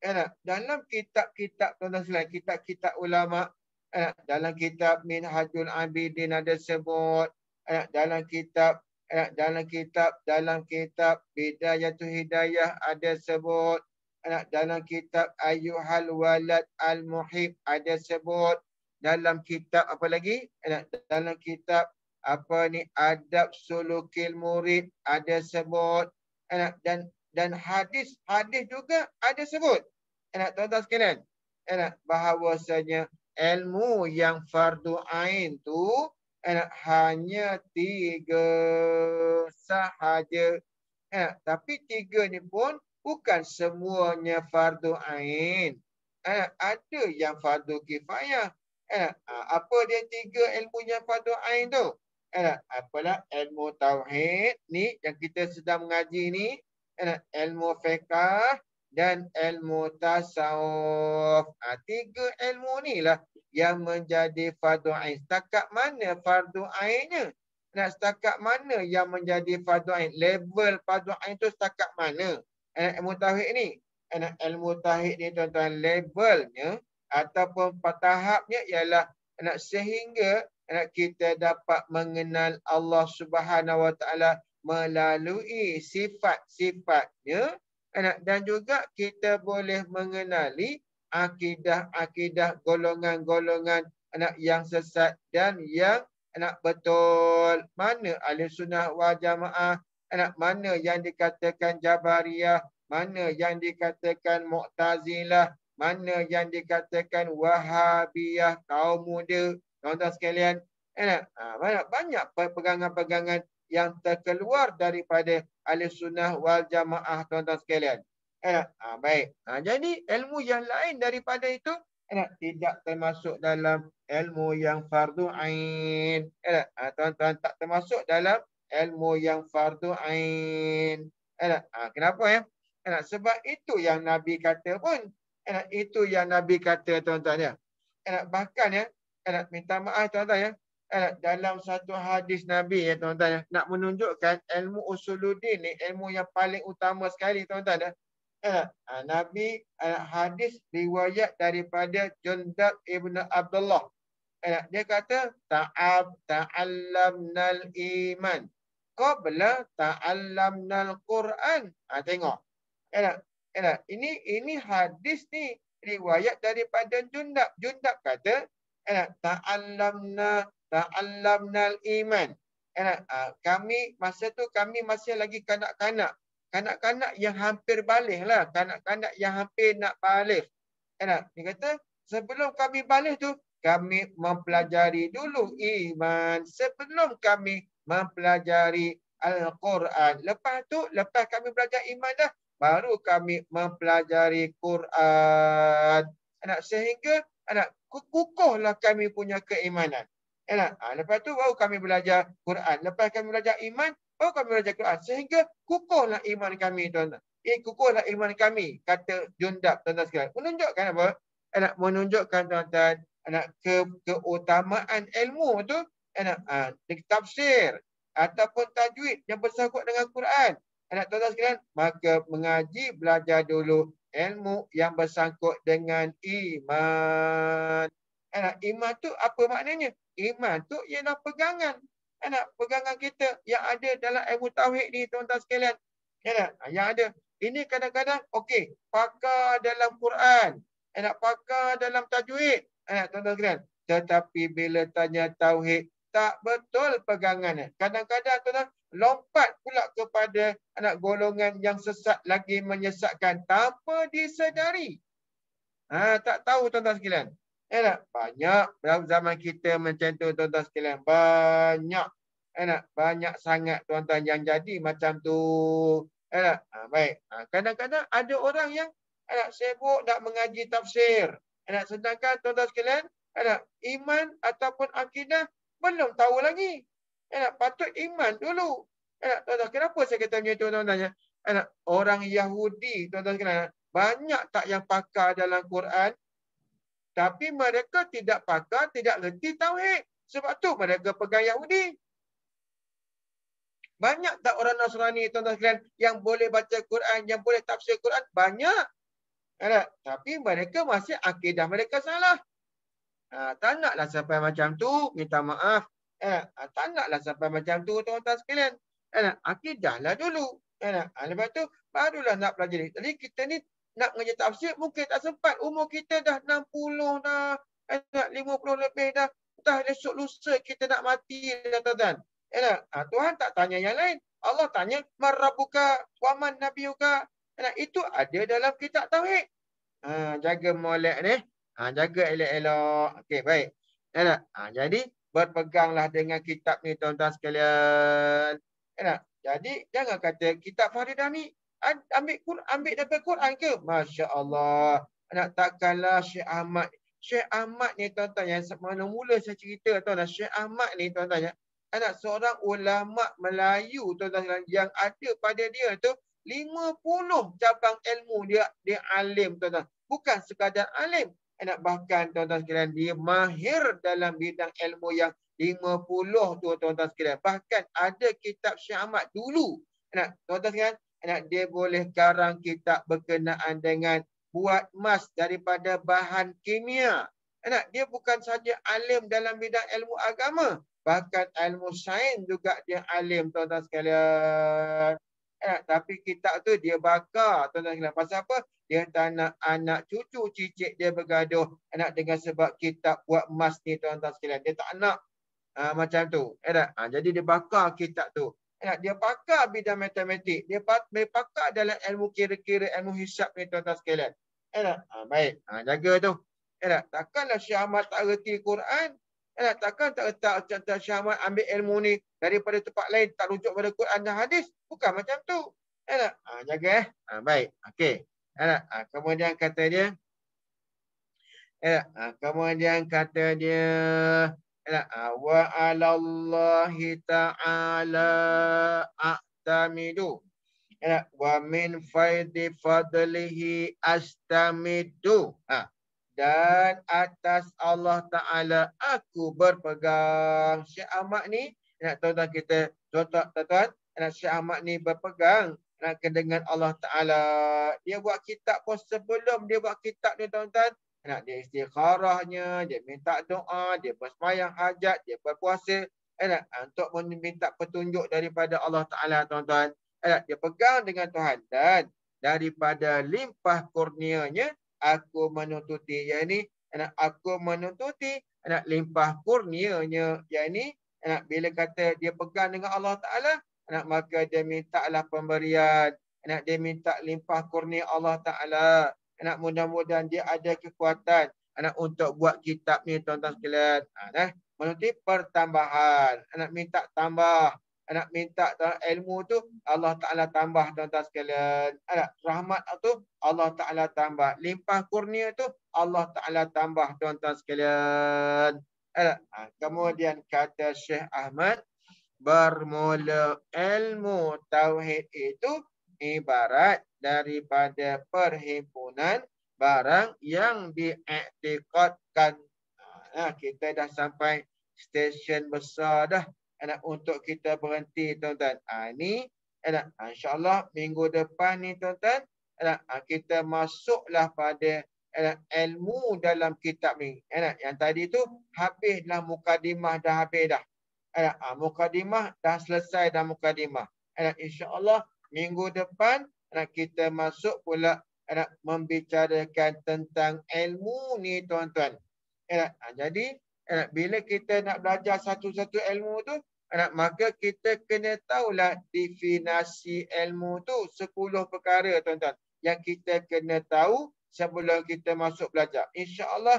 Eh, dalam kitab-kitab tuan-tuan selain kitab-kitab ulama, eh, dalam kitab Minhajul Abidin ada sebut, eh, dalam kitab eh, dalam kitab dalam kitab Bidayatul Hidayah ada sebut, eh, dalam kitab Ayyuhal Walad Al Muhib ada sebut, dalam kitab apa lagi? Eh, dalam kitab apa ni adab sulukil murid ada sebut anak eh, dan dan hadis hadis juga ada sebut anak eh, tuan-tuan sekalian anak eh, bahawasanya ilmu yang fardu ain tu anak hanya tiga sahaja anak tapi tiga ni pun bukan semuanya fardu ain anak ada yang fardu kifayah anak apa dia tiga ilmu yang fardu ain tu eh, apalah ilmu tauhid ni yang kita sedang mengaji ni eh, ilmu fiqh dan ilmu tasawuf. Ha, tiga ilmu ni lah yang menjadi fardu ain. Setakat mana fardu ainnya? Nak setakat mana yang menjadi fardu ain? Level fardu ain tu setakat mana? Eh, ilmu tauhid ni. Eh, ilmu tauhid ni tuan-tuan levelnya ataupun tahapnya ialah nak sehingga kita dapat mengenal Allah Subhanahu Wa Taala melalui sifat-sifatnya anak dan juga kita boleh mengenali akidah-akidah golongan-golongan anak yang sesat dan yang anak betul mana ahli sunnah wal jamaah anak mana yang dikatakan jabariyah mana yang dikatakan mu'tazilah mana yang dikatakan wahabiyah kaum muda tuan-tuan sekalian eh, ah, banyak banyak pegangan-pegangan yang terkeluar daripada alis sunnah wal jamaah tuan-tuan sekalian eh, ah, baik eh, jadi ilmu yang lain daripada itu eh, tidak termasuk dalam ilmu yang fardu ain eh, tuan-tuan tak termasuk dalam ilmu yang fardu ain eh, kenapa ya eh? eh sebab itu yang nabi kata pun eh, itu yang nabi kata tuan-tuan ya eh, bahkan ya eh, Eh, minta maaf tuan-tuan ya. Eh, dalam satu hadis Nabi ya tuan-tuan ya. Nak menunjukkan ilmu usuluddin ni ilmu yang paling utama sekali tuan-tuan ya. Eh, Nabi eh, hadis riwayat daripada Jundab Ibn Abdullah. Eh, dia kata ta'ab ta'allamnal iman qabla ta'allamnal Quran. Ha, tengok. Eh, eh, ini ini hadis ni riwayat daripada Jundab. Jundab kata Enak kan? tak tak alam alam ta'allamnal iman Enak kan? ah, kami masa tu kami masih lagi kanak-kanak kanak-kanak yang hampir balik lah kanak-kanak yang hampir nak balik Enak kan? dia kata sebelum kami balik tu kami mempelajari dulu iman sebelum kami mempelajari al-Quran lepas tu lepas kami belajar iman dah baru kami mempelajari Quran Enak sehingga anak kukuhlah kami punya keimanan. Ya, ha, lepas tu baru kami belajar Quran. Lepas kami belajar iman, baru kami belajar Quran. Sehingga kukuhlah iman kami tuan-tuan. Eh, kukuhlah iman kami, kata Jundab tuan-tuan sekalian. Menunjukkan apa? Ya, menunjukkan tuan-tuan anak ke keutamaan ilmu tu anak ah, ha, tafsir ataupun tajwid yang bersangkut dengan Quran anak tuan-tuan sekalian maka mengaji belajar dulu ilmu yang bersangkut dengan iman. Anak iman tu apa maknanya? Iman tu ialah pegangan. Anak pegangan kita yang ada dalam ilmu tauhid ni tuan-tuan sekalian. Anak yang ada ini kadang-kadang okey pakar dalam Quran, anak pakar dalam tajwid, anak tuan-tuan sekalian. Tetapi bila tanya tauhid tak betul pegangannya. Kadang-kadang tuan-tuan lompat pula kepada anak golongan yang sesat lagi menyesatkan tanpa disedari. Ha, tak tahu tuan-tuan sekalian. Eh nak? Banyak zaman kita macam tu tuan-tuan sekalian. Banyak. Eh nak? Banyak sangat tuan-tuan yang jadi macam tu. Eh nak? Ha, baik. Ha, kadang-kadang ha, ada orang yang eh nak, sibuk nak mengaji tafsir. Eh nak? Sedangkan tuan-tuan sekalian, eh nak? iman ataupun akidah belum tahu lagi. Anak patut iman dulu. Anak tuan-tuan, kenapa saya kata macam tu tuan-tuan ya? Anak orang Yahudi tuan-tuan kenal banyak tak yang pakar dalam Quran tapi mereka tidak pakar, tidak leti tauhid. Sebab tu mereka pegang Yahudi. Banyak tak orang Nasrani tuan-tuan sekalian yang boleh baca Quran, yang boleh tafsir Quran? Banyak. Anak. Tapi mereka masih akidah mereka salah. Ha, tak naklah sampai macam tu. Minta maaf. Eh, ah, tak nak lah sampai macam tu tuan-tuan sekalian. Eh, akidah lah dulu. Eh, ah, lepas tu, barulah nak pelajari. Jadi kita ni nak mengajar tafsir, mungkin tak sempat. Umur kita dah 60 dah. Eh, 50 lebih dah. Entah esok lusa kita nak mati dah tuan-tuan. Eh, ah, Tuhan tak tanya yang lain. Allah tanya, Marabuka, Waman Nabiuka. Eh, itu ada dalam kitab Tauhid. Ha, jaga molek ni. Ha, jaga elok-elok. Okay, baik. Eh, ha, jadi, berpeganglah dengan kitab ni tuan-tuan sekalian. Kan? Jadi jangan kata kitab Faridah ni ambil Quran ambil daripada Quran ke? Masya-Allah. Anak takkanlah Syekh Ahmad Syekh Ahmad ni tuan-tuan yang semalam mula saya cerita tuan-tuan Syekh Ahmad ni tuan-tuan anak ya. seorang ulama Melayu tuan-tuan yang ada pada dia tu 50 cabang ilmu dia dia alim tuan-tuan bukan sekadar alim nak bahkan tuan-tuan sekalian dia mahir dalam bidang ilmu yang 50 tu tuan-tuan sekalian. Bahkan ada kitab Syahmat dulu. nak tuan-tuan sekalian, anak dia boleh karang kitab berkenaan dengan buat emas daripada bahan kimia. nak dia bukan saja alim dalam bidang ilmu agama, bahkan ilmu sains juga dia alim tuan-tuan sekalian. Anak, tapi kitab tu dia bakar tuan-tuan sekalian. Pasal apa? Dia tak nak anak cucu cicit dia bergaduh anak dengan sebab kita buat emas ni tuan-tuan sekalian dia tak nak uh, macam tu ya tak? Ha, jadi dia bakar kitab tu ya, dia pakar bidang matematik dia, pat, dia pakar dalam ilmu kira-kira ilmu hisap ni tuan-tuan sekalian ya tak? Ha, baik ha, jaga tu ya tak? takkanlah Syah Ahmad tak reti Quran ya tak? takkan tak letak contoh Syah Ahmad ambil ilmu ni daripada tempat lain tak rujuk pada Quran dan hadis bukan macam tu ya tak? Ha, jaga eh ha, baik okey Ha, kemudian ah, kata dia ha, kemudian ah, kata dia ha, wa ala Allah ta'ala a'tamidu ha, wa min faidi fadlihi astamidu ha, dan atas Allah ta'ala aku berpegang syahmat ni nak tuan-tuan kita contoh tuan-tuan Syekh Ahmad ni berpegang nak dengan Allah Ta'ala. Dia buat kitab pun sebelum dia buat kitab ni tuan-tuan. Nak dia istikharahnya, dia minta doa, dia bersemayang hajat, dia berpuasa. Eh, nak ah, untuk meminta petunjuk daripada Allah Ta'ala tuan-tuan. Enak, eh, dia pegang dengan Tuhan dan daripada limpah kurnianya, aku menuntuti. Yang ini, eh, nak aku menuntuti nak limpah kurnianya. Yang ini, nak bila kata dia pegang dengan Allah Ta'ala, anak maka dia minta mintalah pemberian anak dia minta limpah kurnia Allah taala anak mudah-mudahan dia ada kekuatan anak untuk buat kitab ni tuan-tuan sekalian ha nah menuntut pertambahan anak minta tambah anak minta tuan, ilmu tu Allah taala tambah tuan-tuan sekalian anak rahmat tu Allah taala tambah limpah kurnia tu Allah taala tambah tuan-tuan sekalian Ha, kemudian kata Syekh Ahmad bermula ilmu tauhid itu ibarat daripada perhimpunan barang yang diiktikadkan. Ha, nah, kita dah sampai stesen besar dah anak untuk kita berhenti tuan-tuan. Ah ni anak eh, ha, insya-Allah minggu depan ni tuan-tuan anak eh, kita masuklah pada anak, eh, ilmu dalam kitab ni. Anak yang tadi tu habislah mukadimah dah habis dah. Eh, mukadimah dah selesai dah mukadimah. Eh, insya Allah minggu depan eh, kita masuk pula eh, membicarakan tentang ilmu ni tuan-tuan. Eh, jadi eh, bila kita nak belajar satu-satu ilmu tu, eh, maka kita kena tahulah definasi ilmu tu. Sepuluh perkara tuan-tuan yang kita kena tahu sebelum kita masuk belajar. Insya Allah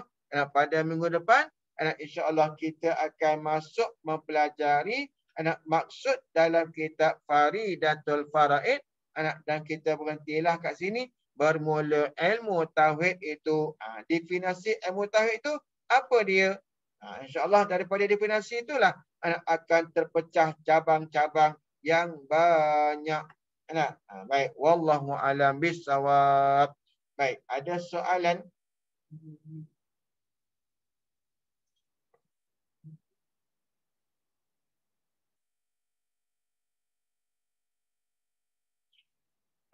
pada minggu depan anak insya-Allah kita akan masuk mempelajari anak maksud dalam kitab Faridatul Faraid anak dan kita berhentilah kat sini bermula ilmu tauhid itu ha, definisi ilmu tauhid itu apa dia ha, insya-Allah daripada definisi itulah anak akan terpecah cabang-cabang yang banyak anak ha, baik wallahu alam bisawab baik ada soalan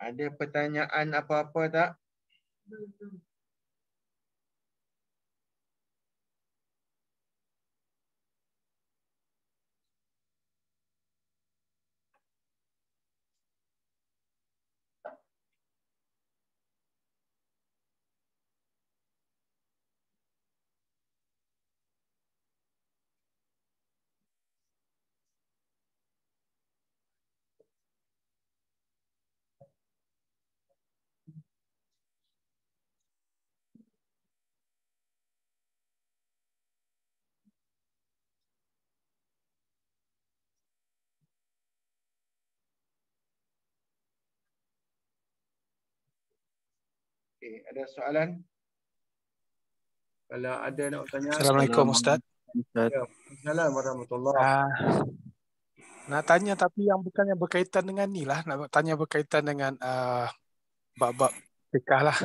Ada pertanyaan apa-apa tak? Okey, ada soalan? Kalau ada nak tanya. Assalamualaikum Ustaz. Ya, Assalamualaikum warahmatullahi wabarakatuh. Nak tanya tapi yang bukan yang berkaitan dengan ni lah. Nak tanya berkaitan dengan uh, bab-bab fikah lah.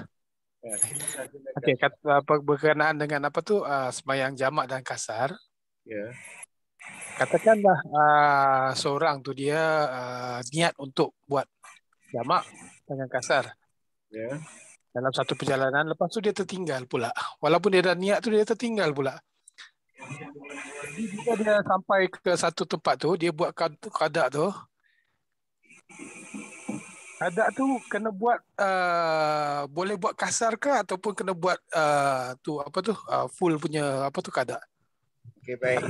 Ya, Okey, kata apa berkenaan dengan apa tu uh, ah, sembahyang jamak dan kasar. Ya. Yeah. Katakanlah uh, seorang tu dia uh, niat untuk buat jamak dengan kasar. Ya. Yeah dalam satu perjalanan lepas tu dia tertinggal pula walaupun dia dah niat tu dia tertinggal pula jadi dia sampai ke satu tempat tu dia buat kadak tu kadak tu kena buat uh, boleh buat kasar ke ataupun kena buat uh, tu apa tu uh, full punya apa tu kadak okey baik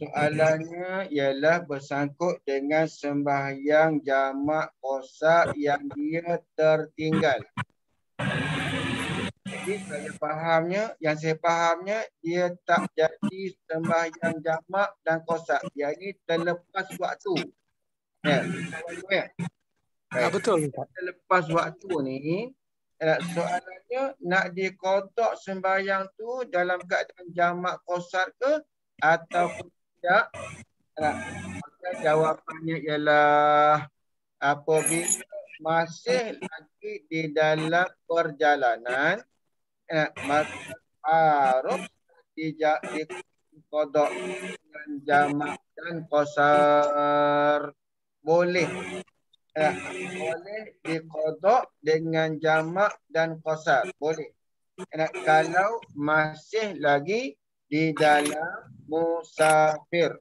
Soalannya ialah bersangkut dengan sembahyang jamak kosak yang dia tertinggal. Jadi saya fahamnya, yang saya fahamnya dia tak jadi sembahyang jamak dan kosak. Dia ini terlepas waktu. Ya. Yeah. Ya. Ha, betul. Terlepas waktu ni, eh, soalannya nak dikotak sembahyang tu dalam keadaan jamak kosar ke atau tidak? Ha, jawapannya ialah apabila masih lagi di dalam perjalanan eh, Arab di jadi kodok dan jamak dan kosar boleh eh, boleh di dengan jamak dan kosar boleh eh, kalau masih lagi di dalam musafir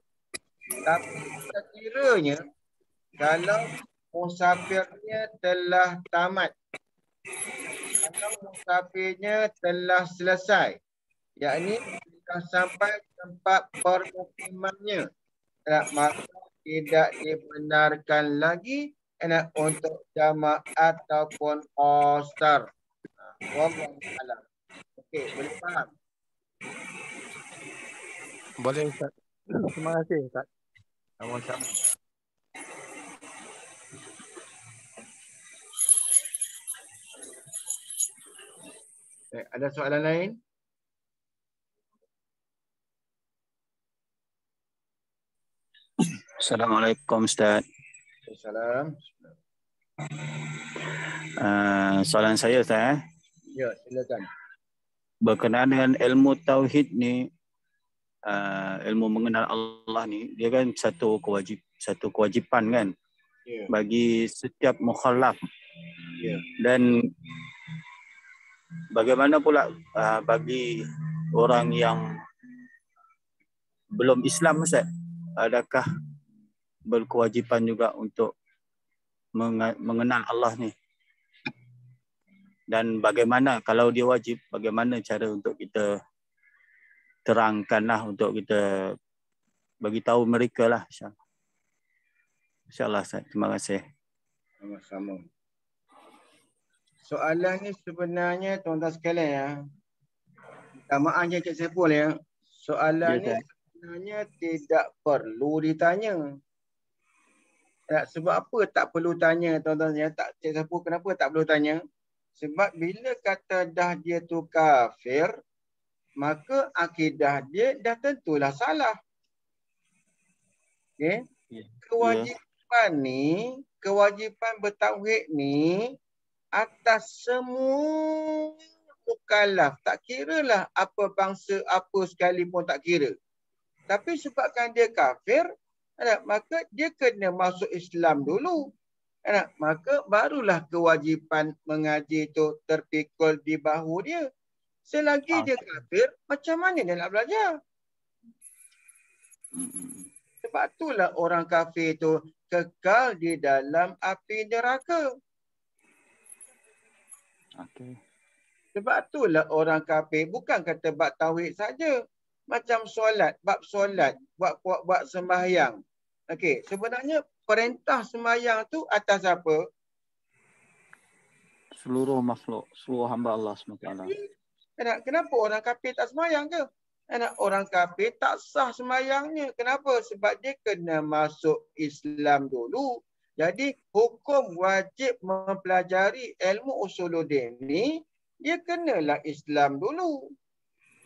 tapi sekiranya kalau musafirnya telah tamat atau musafirnya telah selesai yakni telah sampai tempat permukimannya tak maka tidak dibenarkan lagi enak untuk jamaah ataupun ostar ha, wallahualam okey boleh faham boleh ustaz terima kasih ustaz sama-sama Eh, ada soalan lain? Assalamualaikum Ustaz. Assalamualaikum. Uh, eh, soalan saya Ustaz. Eh. Ya, silakan. Berkenaan dengan ilmu tauhid ni, uh, ilmu mengenal Allah ni, dia kan satu kewajib, satu kewajipan kan? Yeah. Bagi setiap mukhalaf. Yeah. Dan bagaimana pula uh, bagi orang yang belum Islam Ustaz? Adakah berkewajipan juga untuk mengenal Allah ni? Dan bagaimana kalau dia wajib, bagaimana cara untuk kita terangkanlah untuk kita bagi tahu mereka lah insyaallah. Insyaallah Ustaz. Terima kasih. Sama-sama soalan ni sebenarnya tuan-tuan sekalian ya. Tak maaf je Encik Sepul ya. Soalan ya, ni sebenarnya tidak perlu ditanya. Tak, sebab apa tak perlu tanya tuan-tuan ya. Tak, Encik Sepul kenapa tak perlu tanya? Sebab bila kata dah dia tu kafir, maka akidah dia dah tentulah salah. Okay? Yeah. Kewajipan yeah. ni, kewajipan bertauhid ni, atas semua mukallaf. Tak kira lah apa bangsa, apa sekali pun tak kira. Tapi sebabkan dia kafir, maka dia kena masuk Islam dulu. Maka barulah kewajipan mengaji itu terpikul di bahu dia. Selagi dia kafir, macam mana dia nak belajar? Sebab itulah orang kafir itu kekal di dalam api neraka. Okay. Sebab itulah orang kafir bukan kata bab tauhid saja. Macam solat, bab solat, buat buat, buat sembahyang. Okey, sebenarnya perintah sembahyang tu atas apa? Seluruh makhluk, seluruh hamba Allah SWT. Lah. Kenapa, kenapa orang kafir tak sembahyang ke? Anak orang kafir tak sah sembahyangnya. Kenapa? Sebab dia kena masuk Islam dulu. Jadi hukum wajib mempelajari ilmu usuluddin ni dia kenalah Islam dulu.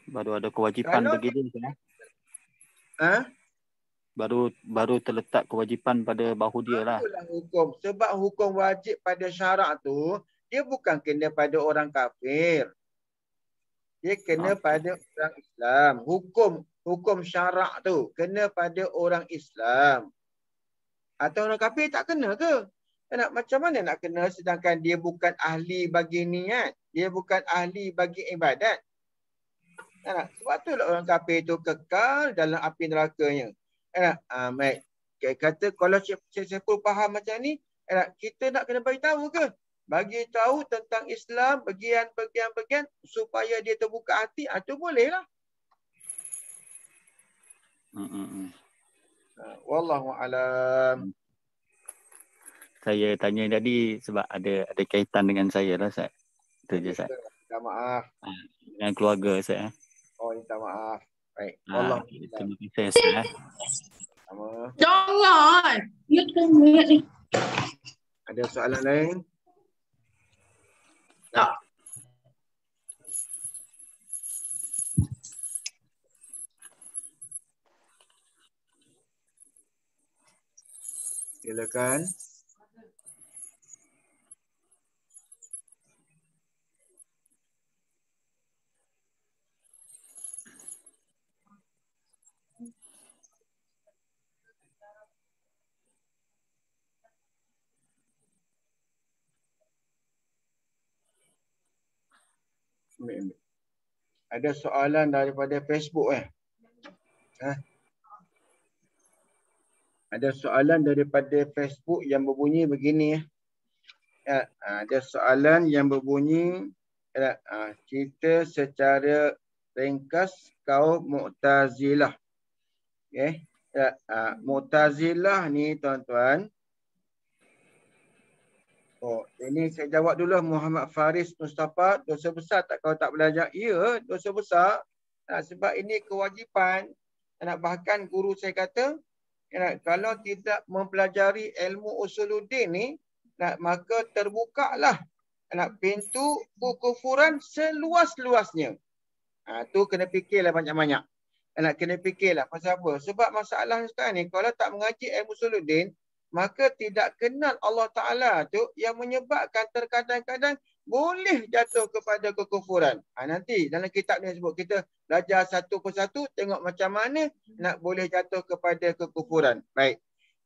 Baru ada kewajipan Kalau begini kan? Ha? Baru baru terletak kewajipan pada bahu dia lah. hukum. Sebab hukum wajib pada syarak tu, dia bukan kena pada orang kafir. Dia kena okay. pada orang Islam. Hukum hukum syarak tu kena pada orang Islam atau orang kafir tak kena ke? Nak, macam mana nak kena sedangkan dia bukan ahli bagi niat. Dia bukan ahli bagi ibadat. Nak, sebab tu lah orang kafir tu kekal dalam api nerakanya. Nak, amat. Ah, okay, kata kalau siapa faham macam ni, nak, kita nak kena bagi tahu ke? Bagi tahu tentang Islam, bagian-bagian-bagian supaya dia terbuka hati, itu ah, bolehlah. Mm-mm. Wallahu alam. Saya tanya tadi sebab ada ada kaitan dengan saya lah Ustaz. Itu je Ustaz. Minta maaf. Ha, dengan keluarga Ustaz. Eh. Oh, minta maaf. Baik. Ha, Wallahu alam. Terima kasih Ustaz. Eh. Sama. Jangan. Ya, ya, ada soalan lain? Tak. Silakan. Ada soalan daripada Facebook eh? Ha? ada soalan daripada Facebook yang berbunyi begini eh. ya. Ada soalan yang berbunyi ya, ha, cerita secara ringkas kau Mu'tazilah. Okey. Eh, ya, ha, Mu'tazilah ni tuan-tuan. Oh, ini saya jawab dulu Muhammad Faris Mustafa, dosa besar tak kau tak belajar? Ya, dosa besar. Nah, ha, sebab ini kewajipan anak bahkan guru saya kata nah, kalau tidak mempelajari ilmu usuluddin ni nah, maka terbukalah nak pintu kekufuran seluas-luasnya. Ha, tu kena fikirlah banyak-banyak. Nak kena fikirlah pasal apa? Sebab masalah sekarang ni kalau tak mengaji ilmu usuluddin maka tidak kenal Allah Taala tu yang menyebabkan terkadang-kadang boleh jatuh kepada kekufuran. Ha, nanti dalam kitab ni sebut kita belajar satu persatu tengok macam mana nak boleh jatuh kepada kekufuran. Baik.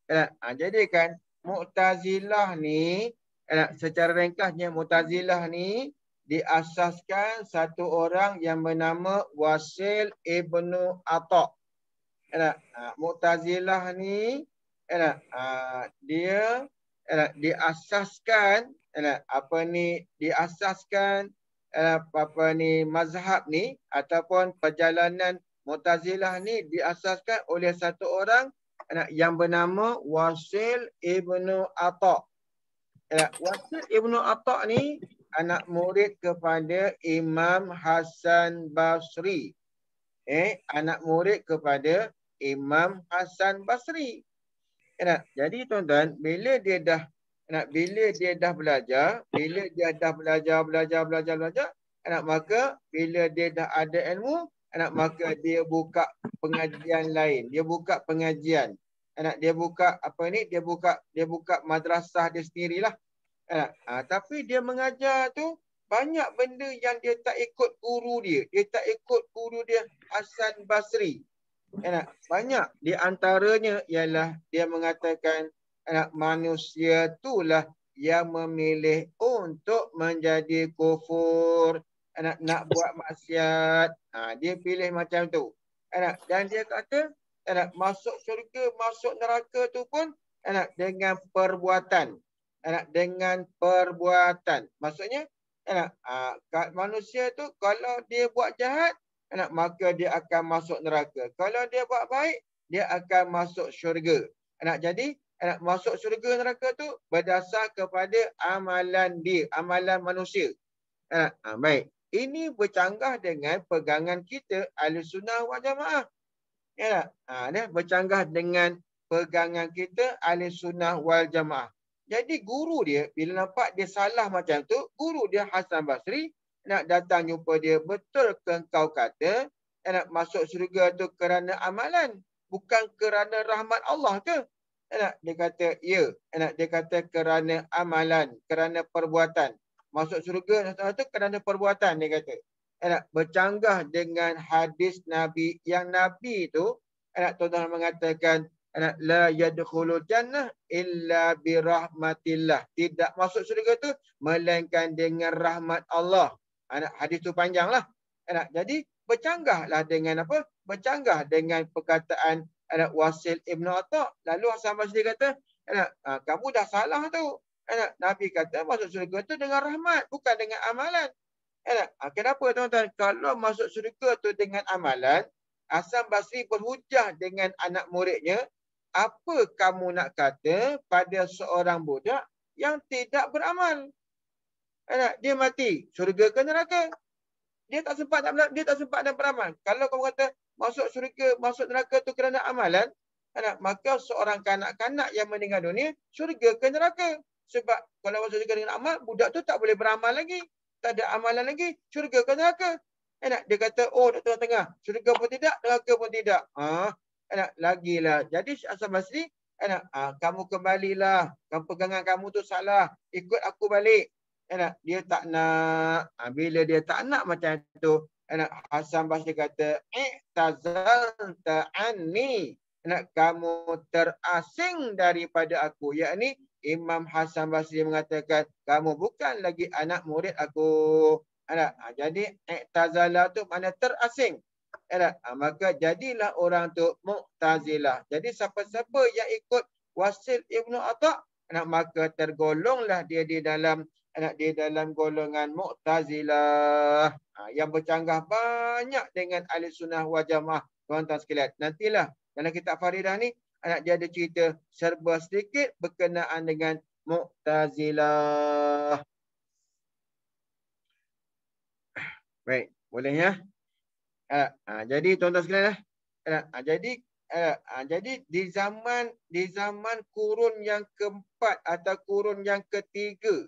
Eh, ha, jadi kan Mu'tazilah ni eh, secara ringkasnya Mu'tazilah ni diasaskan satu orang yang bernama Wasil Ibnu Atok. Eh, ha, Mu'tazilah ni ha, dia ha, diasaskan apa ni diasaskan eh, apa ni mazhab ni ataupun perjalanan Mu'tazilah ni diasaskan oleh satu orang yang bernama Wasil Ibnu Atha. Wasil Ibnu Atha ni anak murid kepada Imam Hasan Basri. Eh, anak murid kepada Imam Hasan Basri. Eh, jadi tuan-tuan, bila dia dah nak bila dia dah belajar bila dia dah belajar belajar belajar belajar anak maka bila dia dah ada ilmu anak maka dia buka pengajian lain dia buka pengajian anak dia buka apa ni dia buka dia buka madrasah dia sendirilah anak ha, tapi dia mengajar tu banyak benda yang dia tak ikut guru dia dia tak ikut guru dia Hasan Basri anak banyak di antaranya ialah dia mengatakan anak manusia itulah yang memilih untuk menjadi kufur anak nak buat maksiat ha, dia pilih macam tu anak dan dia kata anak masuk syurga masuk neraka tu pun anak dengan perbuatan anak dengan perbuatan maksudnya anak ha, manusia tu kalau dia buat jahat anak maka dia akan masuk neraka kalau dia buat baik dia akan masuk syurga anak jadi nak masuk syurga neraka tu berdasar kepada amalan dia, amalan manusia. Eh, ha, baik. Ini bercanggah dengan pegangan kita ahli sunnah wal jamaah. Ya tak? Ha, dia ya, bercanggah dengan pegangan kita ahli sunnah wal jamaah. Jadi guru dia bila nampak dia salah macam tu, guru dia Hasan Basri nak datang jumpa dia, betul ke engkau kata nak masuk syurga tu kerana amalan? Bukan kerana rahmat Allah ke? Enak dia kata ya. Enak dia kata kerana amalan, kerana perbuatan. Masuk surga satu tu kerana perbuatan dia kata. Enak bercanggah dengan hadis Nabi yang Nabi itu enak tuan mengatakan enak la yadkhulu jannah illa bi rahmatillah. Tidak masuk surga tu melainkan dengan rahmat Allah. Enak hadis tu panjanglah. Enak jadi bercanggahlah dengan apa? Bercanggah dengan perkataan ana wasil ibnu atha lalu hasan basri kata ana ha, kamu dah salah tu ana nabi kata masuk syurga tu dengan rahmat bukan dengan amalan ana ha, kenapa tuan-tuan kalau masuk syurga tu dengan amalan hasan basri berhujah dengan anak muridnya apa kamu nak kata pada seorang budak yang tidak beramal ana dia mati syurga ke neraka dia tak sempat nak dia tak sempat nak beramal kalau kamu kata masuk syurga, masuk neraka tu kerana amalan, anak maka seorang kanak-kanak yang meninggal dunia, syurga ke neraka. Sebab kalau masuk syurga dengan amal, budak tu tak boleh beramal lagi. Tak ada amalan lagi, syurga ke neraka. Enak, dia kata, oh dah tengah-tengah. Syurga pun tidak, neraka pun tidak. Ah, ha? enak, lagilah. Jadi Asal Basri, enak, ah, kamu kembalilah. Kamu pegangan kamu tu salah. Ikut aku balik. Enak, dia tak nak. Ah, bila dia tak nak macam tu, anak Hasan Basri kata eh i'tazalta anni nak kamu terasing daripada aku yakni Imam Hasan Basri mengatakan kamu bukan lagi anak murid aku anak ah, jadi eh i'tazala tu mana terasing anak ah, maka jadilah orang tu mu'tazilah jadi siapa-siapa yang ikut wasil Ibnu Atha anak maka tergolonglah dia di dalam anak dia dalam golongan Mu'tazilah ha, yang bercanggah banyak dengan ahli sunnah wal jamaah tuan-tuan sekalian. Nantilah dalam kitab Faridah ni anak dia ada cerita serba sedikit berkenaan dengan Mu'tazilah. Baik, boleh ya? Ha, ha, jadi tuan-tuan sekalian lah. Ha, ha, jadi Uh, jadi di zaman di zaman kurun yang keempat atau kurun yang ketiga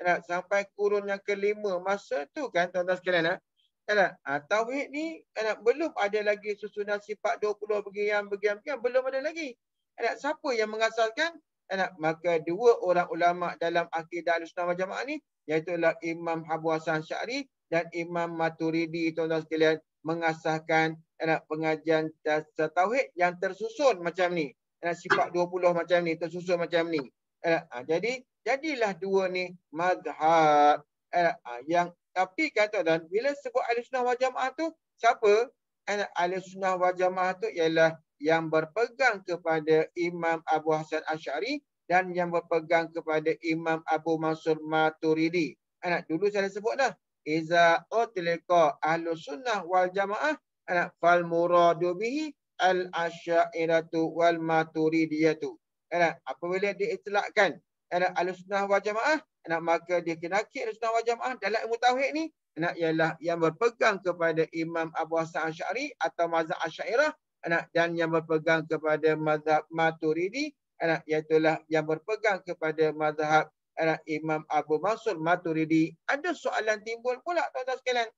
Yalah, sampai kurun yang kelima masa tu kan tuan-tuan sekalian eh. Yalah, kan tauhid ni yalah, kan belum ada lagi susunan sifat 20 begian begian begian belum ada lagi. Yalah, kan siapa yang mengasaskan? Yalah, maka dua orang ulama dalam akidah Ahlussunnah Wal Jamaah ni iaitu lah Imam Abu Hasan Syari dan Imam Maturidi tuan-tuan sekalian mengasahkan yalah, pengajian tauhid yang tersusun macam ni. Yalah, sifat 20 macam ni tersusun macam ni. Yalah, jadi jadilah dua ni madhab eh, ah, yang tapi kata dan bila sebut ahli sunnah wal jamaah tu siapa eh, ahli sunnah wal jamaah tu ialah yang berpegang kepada Imam Abu Hasan Asy'ari dan yang berpegang kepada Imam Abu Mansur Maturidi. Anak eh, dulu saya dah sebut dah. Iza utliqa ahlu sunnah wal jamaah anak eh, fal muradu bihi al asy'iratu wal maturidiyatu. Anak eh, apabila diitlakkan ialah ahli sunnah wal jamaah anak maka dia kena akid ahli sunnah wal jamaah dalam ilmu tauhid ni anak ialah yang berpegang kepada imam Abu Hasan Asy'ari atau mazhab Asy'ariyah anak dan yang berpegang kepada mazhab Maturidi anak iaitu yang berpegang kepada mazhab anak imam Abu Mansur Maturidi ada soalan timbul pula tuan-tuan sekalian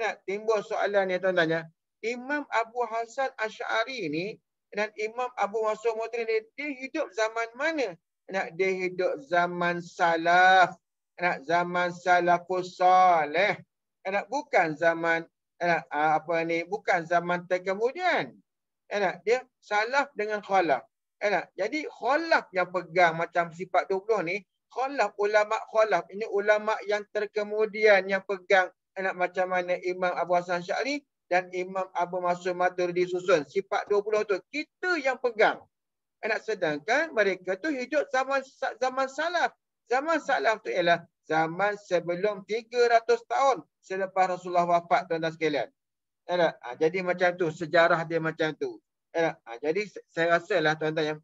anak timbul soalan ni tuan-tuan ya Imam Abu Hasan Asy'ari ni dan Imam Abu Mansur Maturidi dia hidup zaman mana? nak dia hidup zaman salaf nak zaman salafus soleh nak bukan zaman nak ah, apa ni bukan zaman tak kemudian, nak dia salaf dengan khalaf nak jadi khalaf yang pegang macam sifat 20 ni khalaf ulama khalaf ini ulama yang terkemudian yang pegang nak macam mana Imam Abu Hasan Syari dan Imam Abu Mas'ud Maturidi susun sifat 20 tu kita yang pegang anak sedangkan mereka tu hidup zaman zaman salaf. Zaman salaf tu ialah zaman sebelum 300 tahun selepas Rasulullah wafat tuan-tuan sekalian. Ya ha, jadi macam tu sejarah dia macam tu. Ya ha, jadi saya rasalah tuan-tuan yang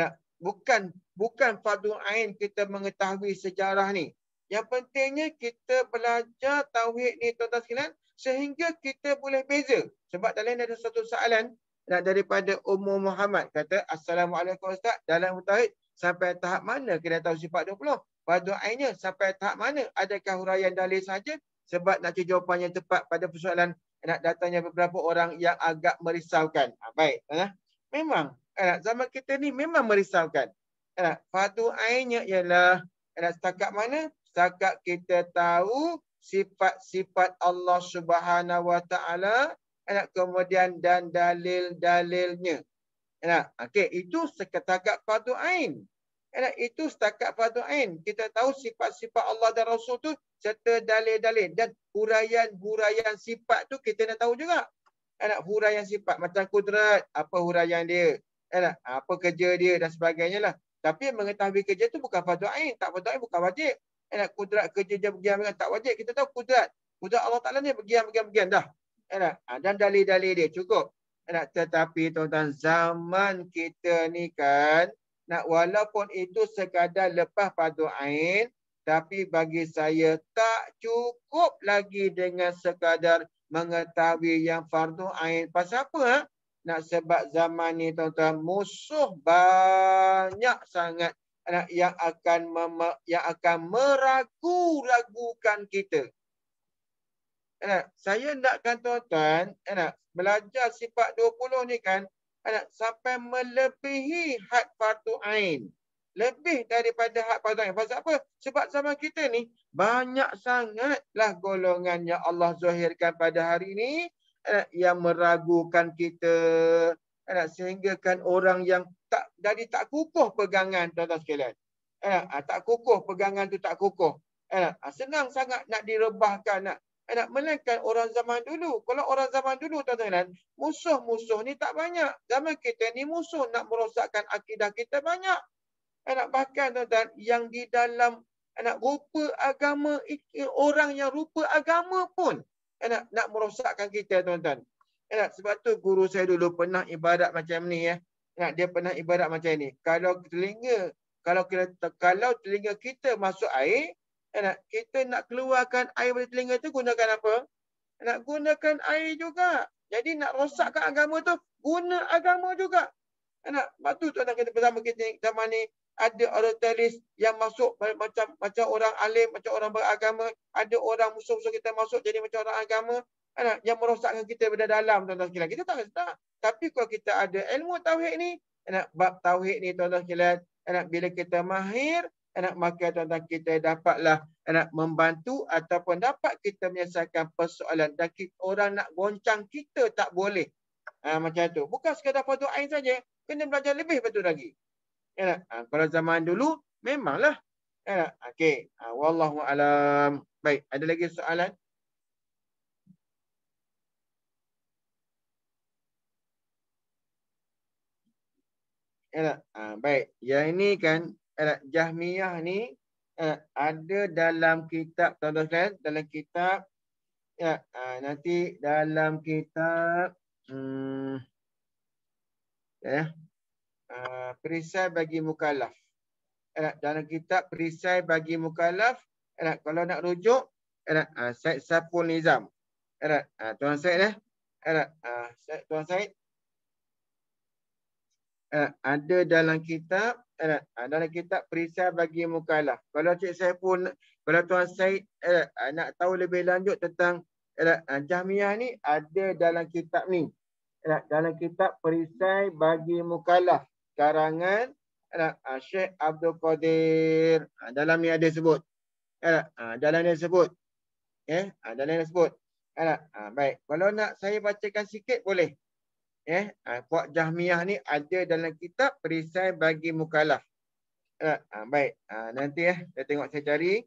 ha, bukan bukan fardu ain kita mengetahui sejarah ni. Yang pentingnya kita belajar tauhid ni tuan-tuan sekalian sehingga kita boleh beza. Sebab dalam ada satu soalan nak daripada Ummu Muhammad kata assalamualaikum ustaz dalam mutahid sampai tahap mana kena tahu sifat 20 pada akhirnya sampai tahap mana adakah huraian dalil saja sebab nak cari jawapan yang tepat pada persoalan nak datangnya beberapa orang yang agak merisaukan. Ha, baik. Ha, memang ha, zaman kita ni memang merisaukan. Ha, eh, fatu ainya ialah ha, setakat mana? Setakat kita tahu sifat-sifat Allah Subhanahu Wa Taala nak kemudian dan dalil-dalilnya. Nah, okey itu setakat fardu ain. Nah, itu setakat fardu ain. Kita tahu sifat-sifat Allah dan Rasul tu serta dalil-dalil dan huraian-huraian sifat tu kita nak tahu juga. Nah, huraian sifat macam kudrat, apa huraian dia? Nah, apa kerja dia dan sebagainya lah. Tapi mengetahui kerja tu bukan fardu ain, tak fardu ain bukan wajib. Nah, kudrat kerja dia bagian tak wajib. Kita tahu kudrat. Kudrat Allah Taala ni bagian-bagian-bagian dah. Ha, dan dalil-dalil dia cukup. Tetapi tuan-tuan zaman kita ni kan nak walaupun itu sekadar lepas fardu ain tapi bagi saya tak cukup lagi dengan sekadar mengetahui yang fardu ain. Pasal apa? Ha? Nak sebab zaman ni tuan-tuan musuh banyak sangat yang akan mem- yang akan meragu-ragukan kita. Anak, saya nakkan tuan-tuan, anak, belajar sifat 20 ni kan, anak sampai melebihi had fardu ain. Lebih daripada had fardu ain. Sebab apa? Sebab sama kita ni banyak sangatlah golongan yang Allah zahirkan pada hari ini anak, yang meragukan kita. Anak kan orang yang tak jadi tak kukuh pegangan tuan-tuan sekalian. Anak, ah, tak kukuh pegangan tu tak kukuh. Anak, ah, senang sangat nak direbahkan, nak nak melainkan orang zaman dulu. Kalau orang zaman dulu tuan-tuan, musuh-musuh ni tak banyak. Zaman kita ni musuh nak merosakkan akidah kita banyak. Anak bahkan tuan-tuan yang di dalam anak rupa agama orang yang rupa agama pun anak nak merosakkan kita tuan-tuan. Anak sebab tu guru saya dulu pernah ibadat macam ni ya. Eh. Anak dia pernah ibadat macam ni. Kalau telinga kalau kita, kalau telinga kita masuk air, Enak, eh, kita nak keluarkan air dari telinga tu gunakan apa? Nak gunakan air juga. Jadi nak rosakkan agama tu guna agama juga. Enak, eh, tu tuan kita bersama kita zaman ni ada orang orientalis yang masuk macam macam orang alim, macam orang beragama, ada orang musuh-musuh kita masuk jadi macam orang agama. Enak, eh, yang merosakkan kita berada dalam tuan-tuan sekalian. Kita tak tahu. Tapi kalau kita ada ilmu tauhid ni, enak bab tauhid ni tuan-tuan sekalian, enak bila kita mahir, anak makan dan, dan kita dapatlah anak membantu ataupun dapat kita menyelesaikan persoalan dan kita, orang nak goncang kita tak boleh. Ha, macam tu. Bukan sekadar fardu ain saja, kena belajar lebih betul lagi. Ya, tak? ha, kalau zaman dulu memanglah. Ya, tak? okey. Ha, wallahu alam. Baik, ada lagi soalan? Ya, tak? ha, baik. Yang ini kan eh, Jahmiyah ni eh, ada dalam kitab tuan-tuan dalam kitab ya eh, eh, nanti dalam kitab ya eh, eh, perisai bagi mukallaf eh, dalam kitab perisai bagi mukallaf eh, kalau nak rujuk eh, eh, Syed Sapul Nizam eh, eh, tuan Syed eh, eh, eh Syed, tuan Syed Uh, eh, ada dalam kitab eh, dalam kitab perisai bagi mukalah. Kalau Cik saya pun, kalau Tuan Said eh, ah, nak tahu lebih lanjut tentang eh, ah, Jahmiah ni ada dalam kitab ni. Eh, dalam kitab perisai bagi mukalah karangan eh, Syekh Abdul Qadir. Dalam ni ada sebut. Eh, dalam ni sebut. Eh, dalam ni sebut. Eh, baik. Kalau nak saya bacakan sikit boleh eh puak ah, jahmiyah ni ada dalam kitab perisai bagi mukallaf. Uh, baik, uh, nanti eh saya tengok saya cari.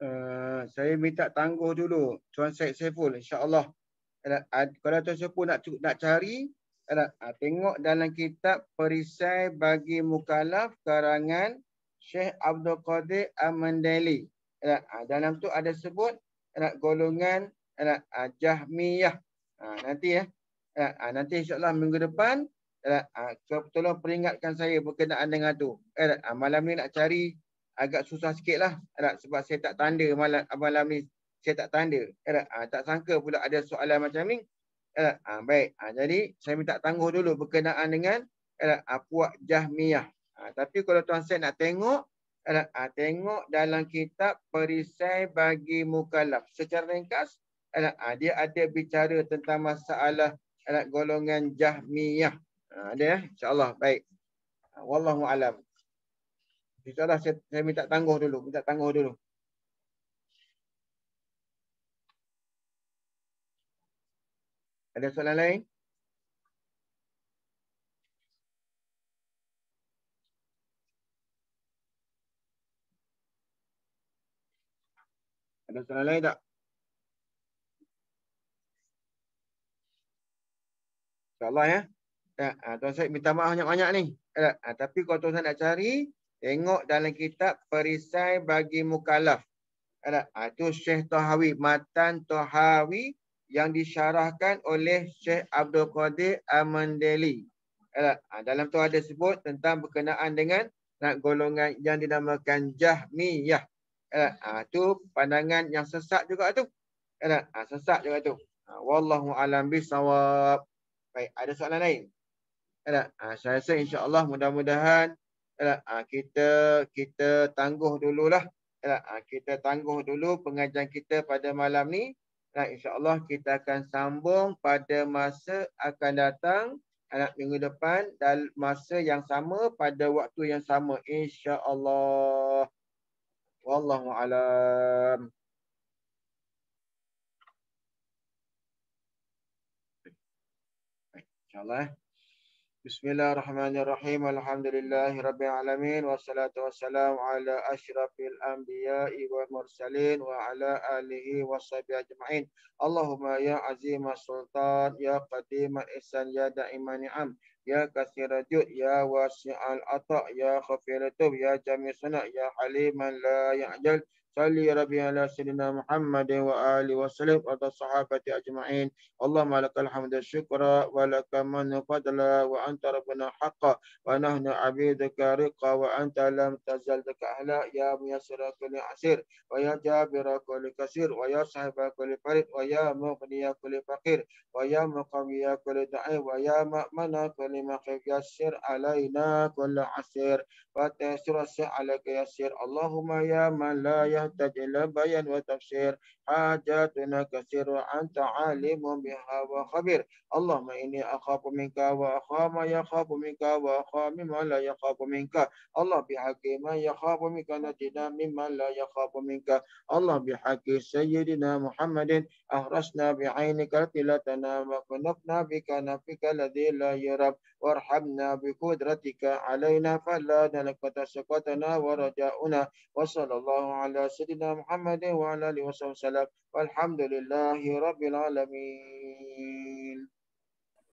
Eh, saya minta tangguh dulu Tuan Syed Saiful insya-Allah. kalau Tuan Saiful nak nak cari uh, tengok dalam kitab Perisai bagi mukalaf karangan Syekh Abdul Qadir al Uh, ha, dalam tu ada sebut uh, golongan uh, Jahmiyah. Uh, nanti ya. Uh, uh, nanti insya minggu depan uh, uh, tolong peringatkan saya berkenaan dengan tu. Uh, uh, malam ni nak cari agak susah sikit lah Arab, sebab saya tak tanda malam, malam ni saya tak tanda Arab, eh, ha, ah, tak sangka pula ada soalan macam ni Arab, eh, ha, ah, baik ha, jadi saya minta tangguh dulu berkenaan dengan Arab, eh, ha, puak jahmiyah ha, tapi kalau tuan saya nak tengok Arab, ha, tengok dalam kitab perisai bagi mukalaf. secara ringkas Arab, ha, dia ada bicara tentang masalah Arab, golongan jahmiyah ha, ada ya insyaallah baik Wallahu alam. Bisalah saya, saya minta tangguh dulu, minta tangguh dulu. Ada soalan lain? Ada soalan lain tak? InsyaAllah ya. Ya, ah, tuan saya minta maaf banyak-banyak ni. Ya, tapi kalau tuan nak cari Tengok dalam kitab perisai bagi mukalaf. Ada ha, ah, itu Syekh Tahawi, Matan Tahawi yang disyarahkan oleh Syekh Abdul Qadir Amandeli. Ha, dalam tu ada sebut tentang berkenaan dengan nak golongan yang dinamakan Jahmiyah. Ha, itu ah, pandangan yang sesat juga tu. Ha, sesat juga tu. Ha, Wallahu a'lam bishawab. Baik, ada soalan lain? Ha, saya rasa insya-Allah mudah-mudahan Ah, kita kita tangguh dululah ah, kita tangguh dulu pengajian kita pada malam ni dan Allah kita akan sambung pada masa akan datang anak minggu depan dan masa yang sama pada waktu yang sama Insya Allah. wallahu alam insyaallah eh. Bismillahirrahmanirrahim. Alhamdulillahirrabbilalamin. Wassalatu wassalamu ala ashrafil anbiya wa mursalin wa ala alihi wa ajma'in. Allahumma ya azimah sultan, ya qadimah ihsan, ya da'imah ni'am. Ya kasir jud, ya wasi'al atak, ya khafiratub, ya jami sunak, ya haliman la ya'jal. Ya صلي ربي على سيدنا محمد وآله وسلم وعلى الصحابة أجمعين اللهم لك الحمد الشكر ولك من فضل وأنت ربنا حق ونحن عبيدك رقا وأنت لم تزل بك أهلا يا ميسر كل عسير ويا جابر كل كثير ويا صاحب كل فريق ويا مغني كل فقير ويا مقوي كل دعي ويا مأمن كل مخيف يسر علينا كل عسير وتيسر عليك يسير اللهم يا من لا يسر يحتاج إلى بيان وتفسير حاجاتنا كثيرة أنت عالم بها وخبير اللهم إني أخاف منك وأخاف ما يخاف منك وأخاف مما لا يخاف منك الله بحق من يخاف منك نجنا مما لا يخاف منك الله بحق سيدنا محمد أهرسنا بعينك التي لا تنام وكنفنا بكنفك الذي لا يرب وارحمنا بقدرتك علينا فلا نلقى سقطنا ورجاؤنا وصلى الله على سيدنا محمد وعلى آله وصحبه وسلم والحمد لله رب العالمين